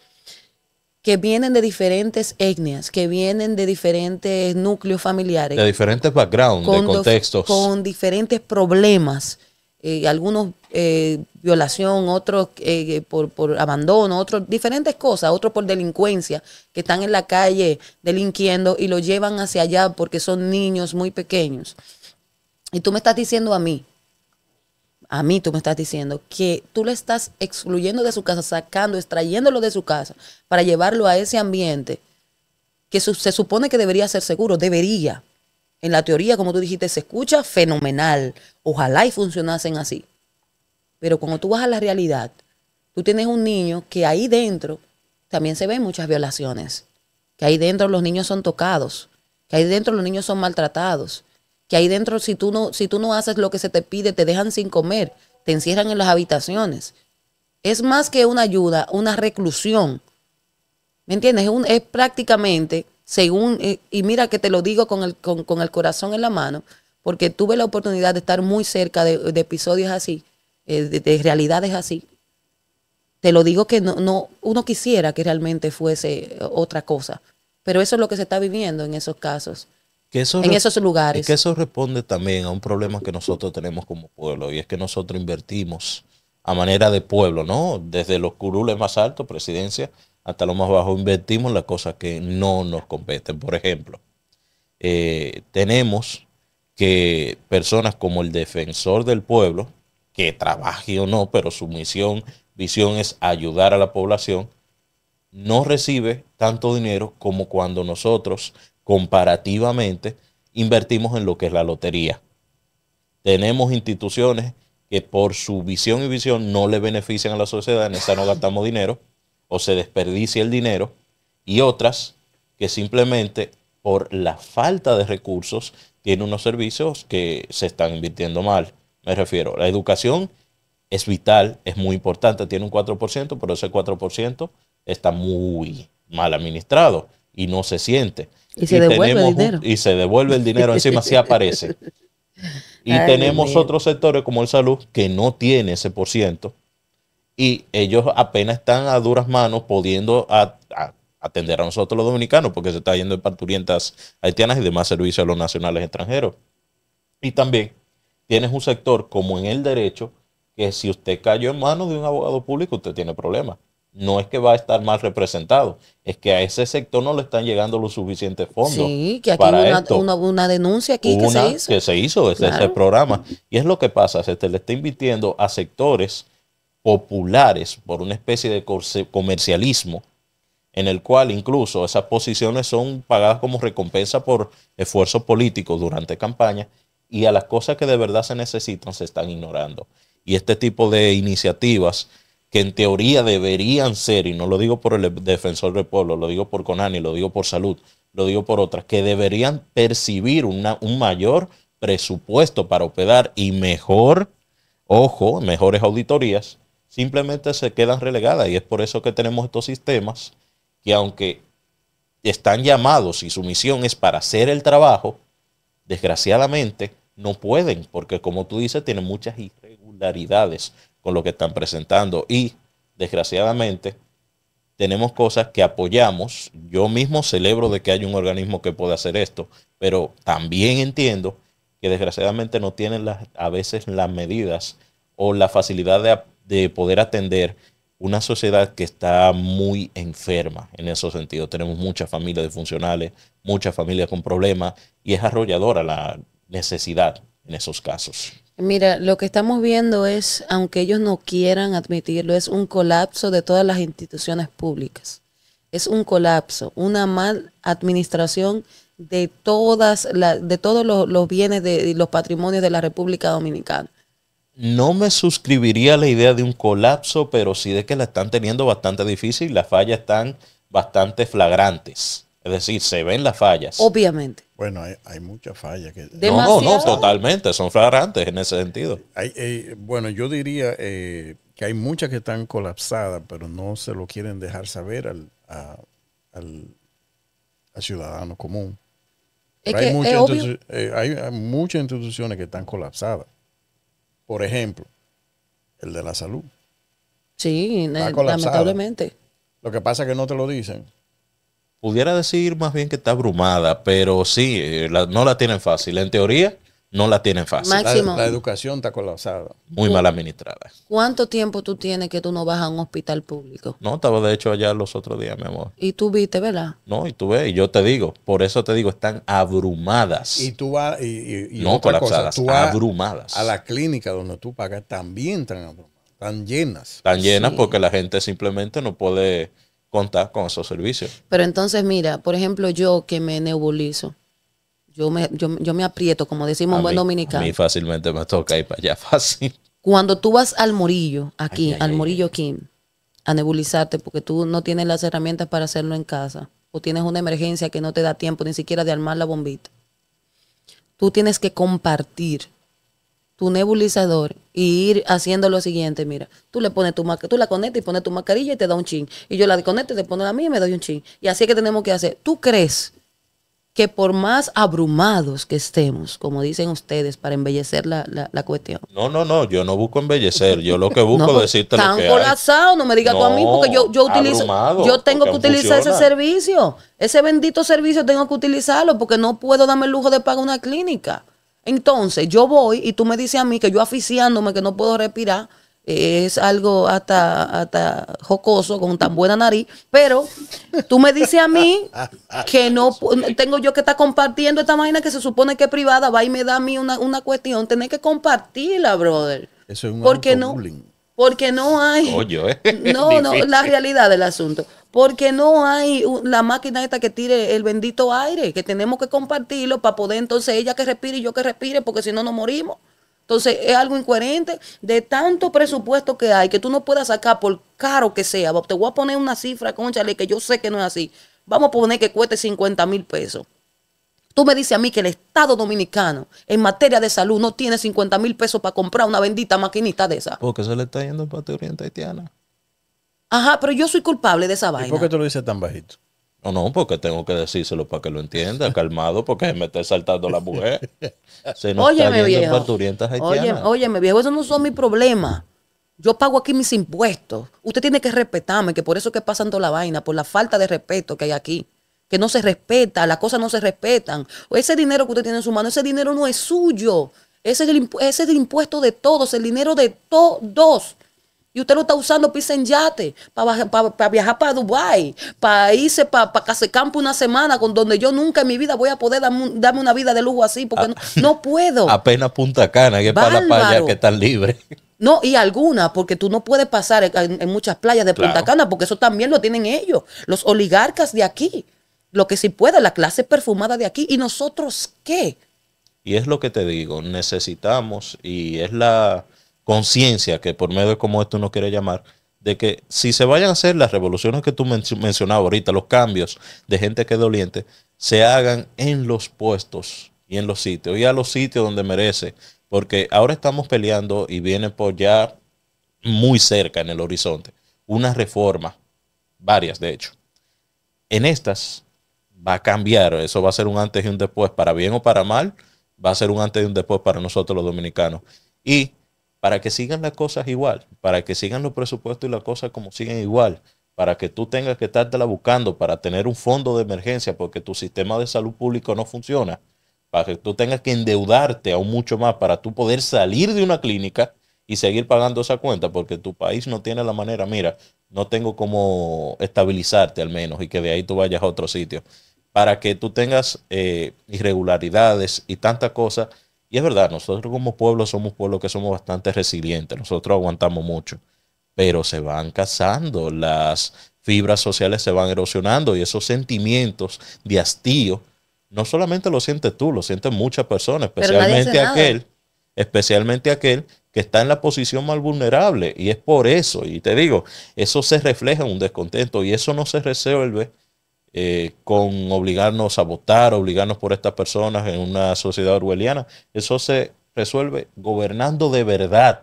A: que vienen de diferentes etnias, que vienen de diferentes núcleos familiares. De
B: diferentes backgrounds, de contextos. Con
A: diferentes problemas, eh, algunos eh, violación, otros eh, por, por, abandono, otros diferentes cosas, otros por delincuencia, que están en la calle delinquiendo y lo llevan hacia allá porque son niños muy pequeños. Y tú me estás diciendo a mí a mí tú me estás diciendo que tú lo estás excluyendo de su casa, sacando, extrayéndolo de su casa para llevarlo a ese ambiente que se supone que debería ser seguro, debería. En la teoría, como tú dijiste, se escucha fenomenal. Ojalá y funcionasen así. Pero cuando tú vas a la realidad, tú tienes un niño que ahí dentro también se ven muchas violaciones, que ahí dentro los niños son tocados, que ahí dentro los niños son maltratados, que ahí dentro si tú no, si tú no haces lo que se te pide, te dejan sin comer, te encierran en las habitaciones. Es más que una ayuda, una reclusión. ¿Me entiendes? Es, es prácticamente, según, eh, y mira que te lo digo con el, corazón en la mano, porque tuve la oportunidad de estar muy cerca de, episodios así, eh, de, de realidades así, te lo digo que no, no, uno quisiera que realmente fuese otra cosa, pero eso es lo que se está viviendo en esos casos en esos lugares. Es
B: que eso responde también a un problema que nosotros tenemos como pueblo y es que nosotros invertimos a manera de pueblo, ¿no? Desde los curules más altos, presidencia, hasta lo más bajo invertimos en las cosas que no nos competen. Por ejemplo, eh, tenemos que personas como el defensor del pueblo, que trabaje o no, pero su misión, visión es ayudar a la población, no recibe tanto dinero como cuando nosotros comparativamente, invertimos en lo que es la lotería. Tenemos instituciones que por su visión y visión no le benefician a la sociedad, en esa no gastamos dinero o se desperdicia el dinero, y otras que simplemente por la falta de recursos tienen unos servicios que se están invirtiendo mal. Me refiero, la educación es vital, es muy importante, tiene un 4%, pero ese 4% está muy mal administrado y no se siente. Y se devuelve el dinero. Y se devuelve el dinero, encima si aparece. Y tenemos otros sectores como el salud que no tiene ese por ciento y ellos apenas están a duras manos pudiendo atender a nosotros los dominicanos porque se está yendo de parturientas haitianas y demás servicios a los nacionales extranjeros. Y también tienes un sector como en el derecho que si usted cayó en manos de un abogado público usted tiene problemas no es que va a estar mal representado, es que a ese sector no le están llegando los suficientes fondos. Sí, que aquí hubo
A: una, denuncia aquí que se hizo.
B: Que se hizo ese, programa. Y es lo que pasa, se le está invirtiendo a sectores populares por una especie de comercialismo en el cual incluso esas posiciones son pagadas como recompensa por esfuerzos políticos durante campaña y a las cosas que de verdad se necesitan se están ignorando. Y este tipo de iniciativas que en teoría deberían ser, y no lo digo por el defensor del pueblo, lo digo por Conani, lo digo por salud, lo digo por otras, que deberían percibir un mayor presupuesto para operar y mejor, ojo, mejores auditorías, simplemente se quedan relegadas. Y es por eso que tenemos estos sistemas que aunque están llamados y su misión es para hacer el trabajo, desgraciadamente no pueden, porque como tú dices, tienen muchas irregularidades, con lo que están presentando. Y desgraciadamente tenemos cosas que apoyamos. Yo mismo celebro de que hay un organismo que pueda hacer esto, pero también entiendo que desgraciadamente no tienen las, a veces las medidas o la facilidad de, poder atender una sociedad que está muy enferma en esos sentidos. Tenemos muchas familias funcionales, muchas familias con problemas y es arrolladora la necesidad en esos casos.
A: Mira, lo que estamos viendo es, aunque ellos no quieran admitirlo, es un colapso de todas las instituciones públicas. Es un colapso, una mal administración de todas de todos los, bienes de, y los patrimonios de la República Dominicana.
B: No me suscribiría la idea de un colapso, pero sí de que la están teniendo bastante difícil, las fallas están bastante flagrantes. Es decir, se ven las fallas.
A: Obviamente.
B: Bueno, hay, muchas fallas. Que... No, no, no, totalmente, son flagrantes en ese sentido. Hay, eh,
C: bueno, yo diría eh, que hay muchas que están colapsadas, pero no se lo quieren dejar saber al, ciudadano común. hay, muchas, eh, hay muchas instituciones que están colapsadas. Por ejemplo,
B: el de la salud.
A: Sí, lamentablemente. Lo que
C: pasa es que no te lo dicen
B: pudiera decir más bien que está abrumada, pero sí, eh, no la tienen fácil. En teoría, no la tienen fácil. la, educación está colapsada. Muy mal administrada.
A: ¿Cuánto tiempo tú tienes que tú no vas a un hospital público?
B: No, estaba de hecho allá los otros días, mi amor.
A: Y tú viste, ¿verdad?
B: No, y tú ves, y yo te digo, por eso te digo, están abrumadas. Y
C: tú vas, no colapsadas, abrumadas. A la clínica donde tú pagas
B: también están abrumadas, están llenas. Están llenas porque la gente simplemente no puede contar con esos servicios.
A: Pero entonces, mira, por ejemplo, yo que me nebulizo, yo me, yo, me aprieto, como decimos en buen dominicano. A mí
B: fácilmente me toca ir para allá, fácil.
A: Cuando tú vas al Morillo, aquí, al Morillo Kim, a nebulizarte porque tú no tienes las herramientas para hacerlo en casa o tienes una emergencia que no te da tiempo ni siquiera de armar la bombita, tú tienes que compartir tu nebulizador y ir haciendo lo siguiente, mira, tú le pones tu tú la conectas y pones tu mascarilla y te da un chin. Y yo la desconecto y te pongo la mía y me doy un chin. Y así es que tenemos que hacer. ¿Tú crees que por más abrumados que estemos, como dicen ustedes, para embellecer la, la, la cuestión?
B: No, no, no, yo no busco embellecer, yo lo que busco es decirte tan lo que
A: no me digas tú a mí, porque yo, utilizo, yo tengo que utilizar ese servicio, ese bendito servicio tengo que utilizarlo, porque no puedo darme el lujo de pagar una clínica. Entonces, yo voy y tú me dices a mí que yo aficiándome, que no puedo respirar, eh, es algo hasta, hasta jocoso con tan buena nariz, pero tú me dices a mí que no tengo yo que estar compartiendo esta máquina que se supone que es privada, va y me da a mí una, cuestión, tenés que compartirla, brother.
C: Eso es un Porque no
A: porque no hay. Eh. No, no, la realidad del asunto. Porque no hay la máquina esta que tire el bendito aire, que tenemos que compartirlo para poder entonces ella que respire y yo que respire, porque si no nos morimos. Entonces es algo incoherente de tanto presupuesto que hay, que tú no puedas sacar por caro que sea. Te voy a poner una cifra, chale que yo sé que no es así. Vamos a poner que cueste 50 mil pesos. Tú me dices a mí que el Estado dominicano en materia de salud no tiene 50 mil pesos para comprar una bendita maquinita de esa.
B: Porque se le está yendo para Oriente Haitiana.
A: Ajá, pero yo soy culpable de esa ¿Y
B: vaina. por qué tú lo dices tan bajito? No, no, porque tengo que decírselo para que lo entienda, calmado, porque me está saltando la mujer. Oye, nos viejo. Haitiana.
A: viejo, esos no son mis problemas. Yo pago aquí mis impuestos. Usted tiene que respetarme, que por eso que pasa toda la vaina, por la falta de respeto que hay aquí que no se respeta, las cosas no se respetan. ese dinero que usted tiene en su mano, ese dinero no es suyo. Ese es el, impuesto de todos, el dinero de todos. Y usted lo está usando irse en yate, para viajar para Dubái, para irse para ese campo una semana, con donde yo nunca en mi vida voy a poder darme, una vida de lujo así, porque no, ah, puedo.
B: Apenas Punta Cana, que es para la playa que están libre.
A: No, y algunas, porque tú no puedes pasar en, muchas playas de Punta Cana, porque eso también lo tienen ellos, los oligarcas de aquí lo que sí puede la clase perfumada de aquí. ¿Y nosotros
B: qué? Y es lo que te digo, necesitamos, y es la conciencia que por medio de como esto uno quiere llamar, de que si se vayan a hacer las revoluciones que tú mencionabas ahorita, los cambios de gente que es doliente, se hagan en los puestos y en los sitios, y a los sitios donde merece, porque ahora estamos peleando y viene por ya muy cerca en el horizonte una reforma, varias de hecho. En estas va a cambiar. Eso va a ser un antes y un después, para bien o para mal. Va a ser un antes y un después para nosotros los dominicanos. Y para que sigan las cosas igual, para que sigan los presupuestos y las cosas como siguen igual, para que tú tengas que estártela buscando para tener un fondo de emergencia porque tu sistema de salud público no funciona, para que tú tengas que endeudarte aún mucho más para tú poder salir de una clínica y seguir pagando esa cuenta porque tu país no tiene la manera, mira, no tengo cómo estabilizarte al menos y que de ahí tú vayas a otro sitio para que tú tengas eh, irregularidades y tantas cosas. Y es verdad, nosotros como pueblo somos pueblo que somos bastante resilientes, nosotros aguantamos mucho, pero se van cazando, las fibras sociales se van erosionando y esos sentimientos de hastío, no solamente lo sientes tú, lo sienten muchas personas, especialmente aquel, especialmente aquel que está en la posición más vulnerable. Y es por eso, y te digo, eso se refleja en un descontento y eso no se resuelve eh, con obligarnos a votar, obligarnos por estas personas en una sociedad orwelliana. Eso se resuelve gobernando de verdad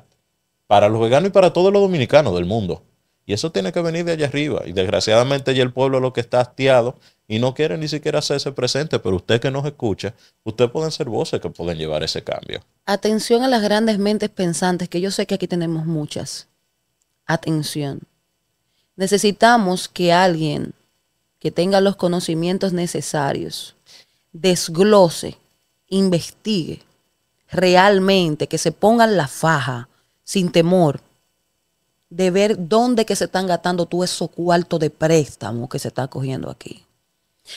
B: para los veganos y para todos los dominicanos del mundo. Y eso tiene que venir de allá arriba. Y desgraciadamente ya el pueblo es lo que está hastiado y no quiere ni siquiera hacerse presente, pero usted que nos escucha, usted pueden ser voces que pueden llevar ese cambio.
A: Atención a las grandes mentes pensantes, que yo sé que aquí tenemos muchas. Atención. Necesitamos que alguien que tenga los conocimientos necesarios, desglose, investigue realmente, que se pongan la faja sin temor de ver dónde que se están gastando todo esos cuarto de préstamo que se está cogiendo aquí.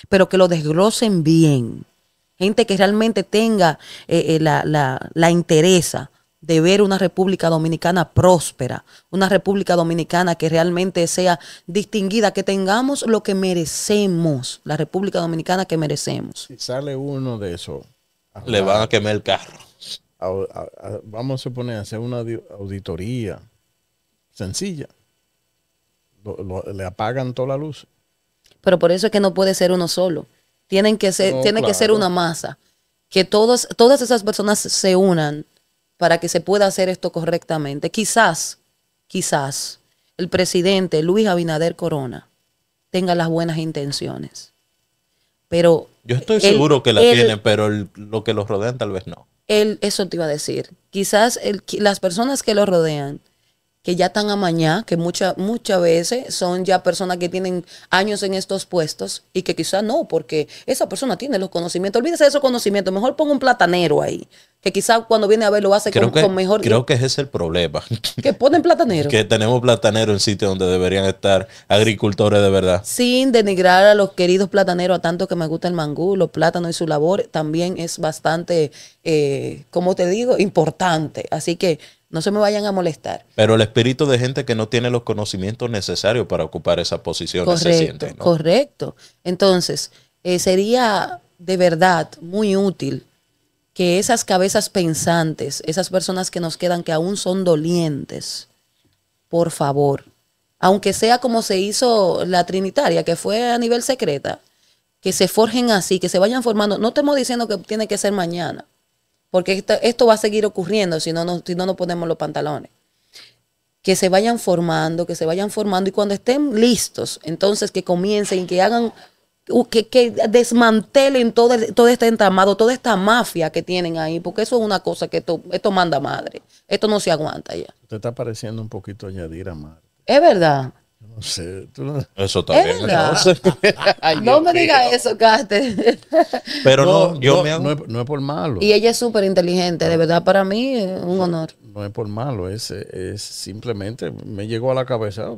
A: Pero que lo desglosen bien. Gente que realmente tenga eh, eh, la, la, la interesa de ver una República Dominicana próspera, una República Dominicana que realmente sea distinguida, que tengamos lo que merecemos, la República Dominicana que merecemos. Si
C: sale uno de eso, le van a quemar el carro. Vamos a, vamos a hacer una auditoría sencilla. le apagan toda la luz.
A: Pero por eso es que no puede ser uno solo. Tienen que ser, tiene que ser una masa. Que todos, todas esas personas se unan para que se pueda hacer esto correctamente. Quizás, quizás el presidente Luis Abinader Corona tenga las buenas intenciones. Pero yo
B: estoy seguro que la tiene, pero lo que los rodean tal vez no.
A: eso te iba a decir. Quizás las personas que lo rodean, que ya están amañadas, que muchas muchas veces son ya personas que tienen años en estos puestos y que quizás no, porque esa persona tiene los conocimientos. Olvídese de esos conocimientos, mejor pongo un platanero ahí que quizás cuando viene a ver lo hace con, mejor. Creo
B: que ese es el problema. Que
A: ponen plataneros. que
B: tenemos plataneros en sitios donde deberían estar agricultores de verdad.
A: Sin denigrar a los queridos plataneros, a tanto que me gusta el mangú, los plátanos y su labor, también es bastante, eh, como te digo, importante. Así que no se me vayan a molestar.
B: Pero el espíritu de gente que no tiene los conocimientos necesarios para ocupar esa posición correcto, se siente. ¿no? Correcto.
A: Entonces, eh, sería de verdad muy útil que esas cabezas pensantes, esas personas que nos quedan que aún son dolientes, por favor, aunque sea como se hizo la Trinitaria, que fue a nivel secreta, que se forjen así, que se vayan formando. No estamos diciendo que tiene que ser mañana, porque esto, va a seguir ocurriendo si no, no, si no nos ponemos los pantalones. Que se vayan formando, que se vayan formando y cuando estén listos, entonces que comiencen, y que hagan que, desmantelen todo, todo este entramado, toda esta mafia que tienen ahí, porque eso es una cosa que esto, manda madre. Esto no se aguanta ya.
C: Te está pareciendo un poquito añadir a Yadira
A: Es verdad.
C: No sé. Eso también. no me digas
A: eso, Caste.
C: Pero no, yo no, es, por malo. Y
A: ella es súper inteligente. De verdad, para mí es un honor.
C: No es por malo. Es, es simplemente me llegó a la cabeza.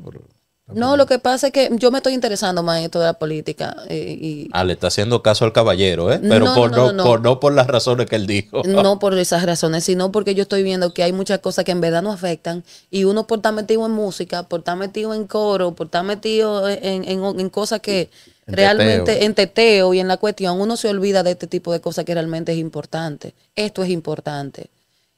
A: No, lo que pasa es que yo me estoy interesando más en esto de la política. Eh, y...
B: Ah, le está haciendo caso al caballero, ¿eh? Pero no, por, no, por, las razones que él dijo. No
A: por esas razones, sino porque yo estoy viendo que hay muchas cosas que en verdad no afectan. Y uno por estar metido en música, por estar metido en coro, por estar metido en, en, cosas que realmente en teteo y en la cuestión, uno se olvida de este tipo de cosas que realmente es importante. Esto es importante.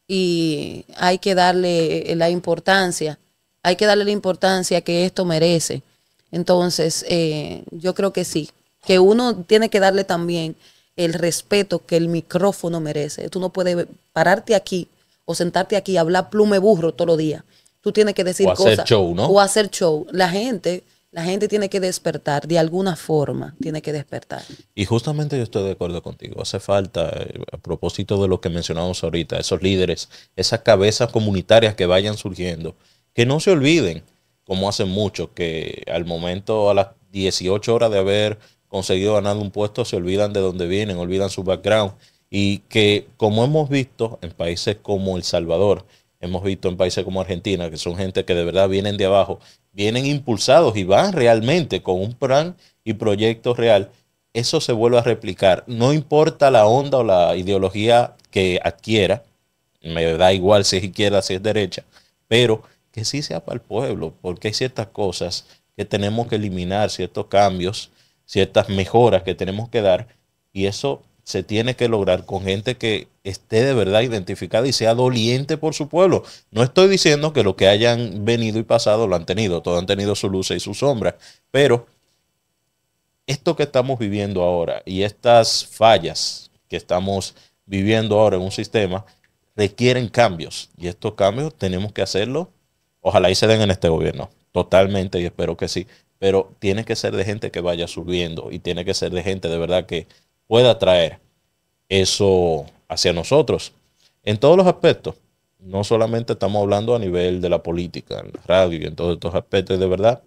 A: Y hay que darle la importancia hay que darle la importancia que esto merece. Entonces, eh, yo creo que sí, que uno tiene que darle también el respeto que el micrófono merece. Tú no puedes pararte aquí o sentarte aquí y hablar plume burro todos los días. Tú tienes que decir o Hacer show, ¿no? O hacer show. La gente, la gente tiene que despertar, de alguna forma tiene que despertar.
B: Y justamente yo estoy de acuerdo contigo. Hace falta, eh, a propósito de lo que mencionamos ahorita, esos líderes, esas cabezas comunitarias que vayan surgiendo, que no se olviden, como hacen muchos, que al momento a las 18 horas de haber conseguido ganar un puesto, se olvidan de dónde vienen, olvidan su background. Y que, como hemos visto en países como El Salvador, hemos visto en países como Argentina, que son gente que de verdad vienen de abajo, vienen impulsados y van realmente con un plan y proyecto real, eso se vuelve a replicar. No importa la onda o la ideología que adquiera, me da igual si es izquierda, si es derecha, pero que sí sea para el pueblo, porque hay ciertas cosas que tenemos que eliminar, ciertos cambios, ciertas mejoras que tenemos que dar, y eso se tiene que lograr con gente que esté de verdad identificada y sea doliente por su pueblo. No estoy diciendo que lo que hayan venido y pasado lo han tenido, todos han tenido su luz y su sombra, pero esto que estamos viviendo ahora y estas fallas que estamos viviendo ahora en un sistema requieren cambios y estos cambios tenemos que hacerlo Ojalá y se den en este gobierno, totalmente, y espero que sí, pero tiene que ser de gente que vaya subiendo y tiene que ser de gente de verdad que pueda traer eso hacia nosotros. En todos los aspectos, no solamente estamos hablando a nivel de la política, en la radio y en todos estos aspectos, de verdad,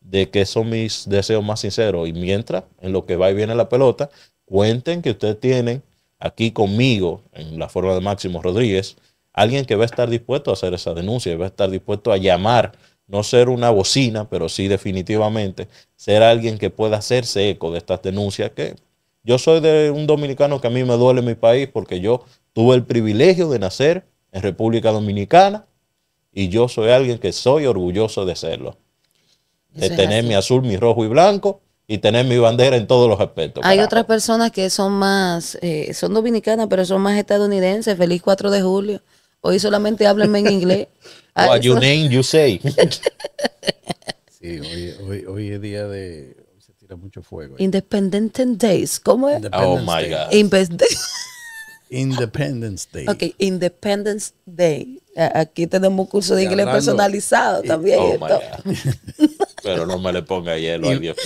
B: de que son mis deseos más sinceros. Y mientras, en lo que va y viene la pelota, cuenten que ustedes tienen aquí conmigo, en la forma de Máximo Rodríguez, alguien que va a estar dispuesto a hacer esa denuncia, va a estar dispuesto a llamar, no ser una bocina, pero sí definitivamente ser alguien que pueda hacerse eco de estas denuncias que yo soy de un dominicano que a mí me duele mi país porque yo tuve el privilegio de nacer en República Dominicana y yo soy alguien que soy orgulloso de serlo. De tener mi azul, mi rojo y blanco y tener mi bandera en todos los aspectos. Hay
A: otras personas que son más, eh, son dominicanas, pero son más estadounidenses. Feliz 4 de julio. Hoy solamente háblenme en inglés.
B: What ah, you name, you say. sí, hoy, hoy, es día de...
C: Se tira mucho fuego.
A: Independent Days. ¿Cómo es? Oh, my God. Inve
C: Independence Day. Ok,
A: Independence Day. Aquí tenemos un curso de inglés personalizado también. Oh
C: Pero no me le ponga hielo al Dios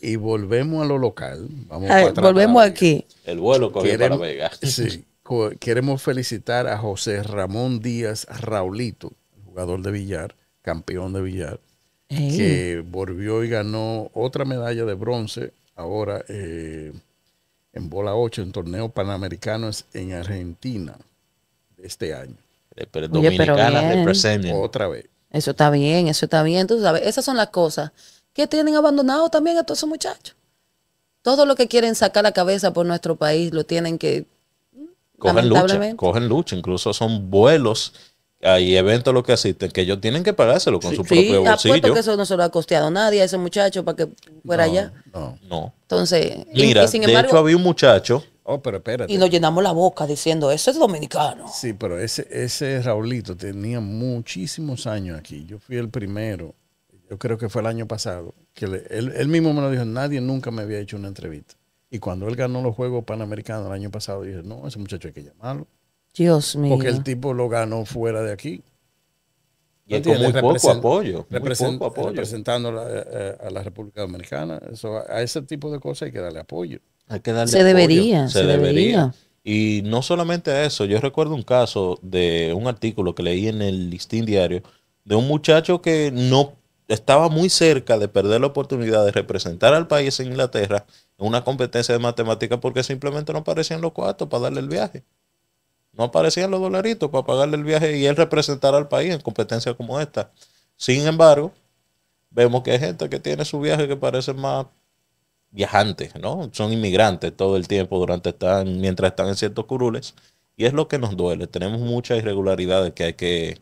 C: Y volvemos a lo local. volvemos aquí. El vuelo cogió para Vegas. Sí queremos felicitar a José Ramón Díaz Raulito, jugador de billar, campeón de billar, que volvió y ganó otra medalla de bronce ahora eh, en bola 8 en torneo panamericano en Argentina este año. Pero dominicana Otra vez.
A: Eso está bien, eso está bien. Tú sabes, esas son las cosas que tienen abandonado también a todos esos muchachos. Todo lo que quieren sacar la cabeza por nuestro país lo tienen que
B: Cogen lucha, cogen lucha, incluso son vuelos hay eventos los que asisten que ellos tienen que pagárselo con su propio sí, bolsillo. que eso
A: no se lo ha costeado nadie a ese muchacho para que fuera allá.
B: No, no. Entonces, mira, de hecho había un muchacho. Oh, pero
A: Y nos llenamos la boca diciendo, eso es dominicano.
C: Sí, pero ese, ese Raulito tenía muchísimos años aquí. Yo fui el primero, yo creo que fue el año pasado, que él, él mismo me lo dijo, nadie nunca me había hecho una entrevista. Y cuando él ganó los Juegos Panamericanos el año pasado, dije, no, ese muchacho hay que llamarlo. Dios mío. Porque el tipo lo ganó fuera de aquí.
B: Y con muy poco apoyo. Muy poco
C: apoyo. Representando eh, a la República Dominicana. Eso, a ese tipo de cosas hay que darle apoyo.
B: Hay que darle se Debería, se, debería. Y no solamente a eso, yo recuerdo un caso de un artículo que leí en el Listín Diario de un muchacho que no estaba muy cerca de perder la oportunidad de representar al país en Inglaterra en una competencia de matemáticas porque simplemente no aparecían los cuartos para darle el viaje. No aparecían los dolaritos para pagarle el viaje y él representar al país en competencias como esta. Sin embargo, vemos que hay gente que tiene su viaje que parece más viajante, ¿no? Son inmigrantes todo el tiempo durante están, mientras están en ciertos curules. Y es lo que nos duele. Tenemos muchas irregularidades que hay que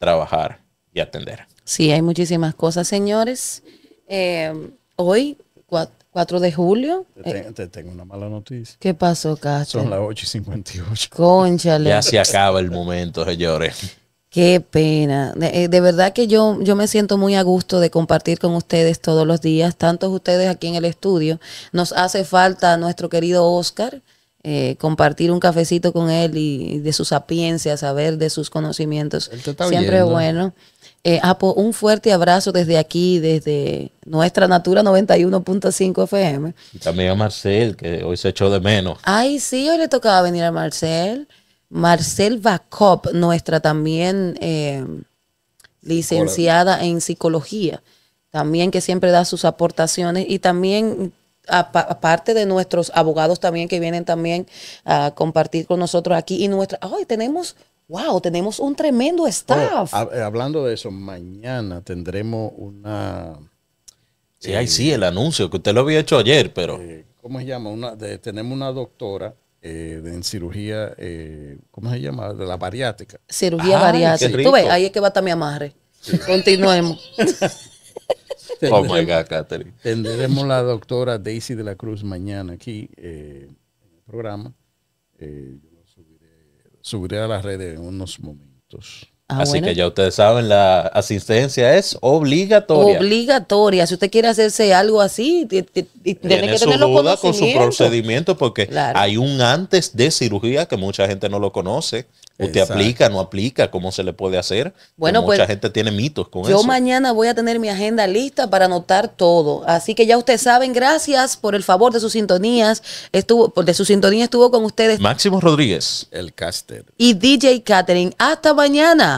B: trabajar y atender.
A: Sí, hay muchísimas cosas, señores. Eh, hoy, 4 de julio.
C: Eh, te, tengo una mala noticia. ¿Qué pasó, Castro?
B: Son las 8 y 58. Conchale. Ya se acaba el momento, señores.
A: Qué pena. Eh, de, verdad que yo, yo me siento muy a gusto de compartir con ustedes todos los días, tantos ustedes aquí en el estudio. Nos hace falta nuestro querido Oscar. compartir un cafecito con él y, de su sapiencia, saber de sus conocimientos. Siempre es bueno. Eh, un fuerte abrazo desde aquí, desde nuestra Natura 91.5 FM.
B: también a Marcel, que hoy se echó de menos.
A: Ay, sí, hoy le tocaba venir a Marcel. Marcel Bacop, nuestra también eh, licenciada en psicología, también que siempre da sus aportaciones y también aparte de nuestros abogados también que vienen también a compartir con nosotros aquí y nuestra, ¡Ay, tenemos wow, tenemos un tremendo staff.
C: Eh, hablando de eso, mañana tendremos una... Sí, eh, sí,
B: el anuncio, que usted lo había hecho ayer, pero... Eh,
C: ¿Cómo se llama? Una, tenemos una doctora eh, en cirugía, ¿cómo se llama? De la bariátrica. Cirugía
A: bariátrica. Tú ves, ahí es que va a estar amarre. Continuemos.
C: oh my God, Catherine. Tendremos la doctora Daisy de la Cruz mañana aquí en el programa
B: subiré a las redes en unos momentos. Ah, así que ya ustedes saben, la asistencia es obligatoria.
A: Obligatoria. Si usted quiere hacerse algo así, tiene que tener su con su procedimiento
B: porque hay un antes de cirugía que mucha gente no lo conoce. Usted aplica, no aplica, cómo se le puede hacer. Bueno, pues, mucha gente tiene mitos con eso. Yo mañana
A: voy a tener mi agenda lista para anotar todo. Así que ya ustedes saben, gracias por el favor de sus sintonías. Estuvo, de su sintonía estuvo con ustedes.
B: Máximo Rodríguez, el caster.
A: Y DJ Catering. Hasta mañana.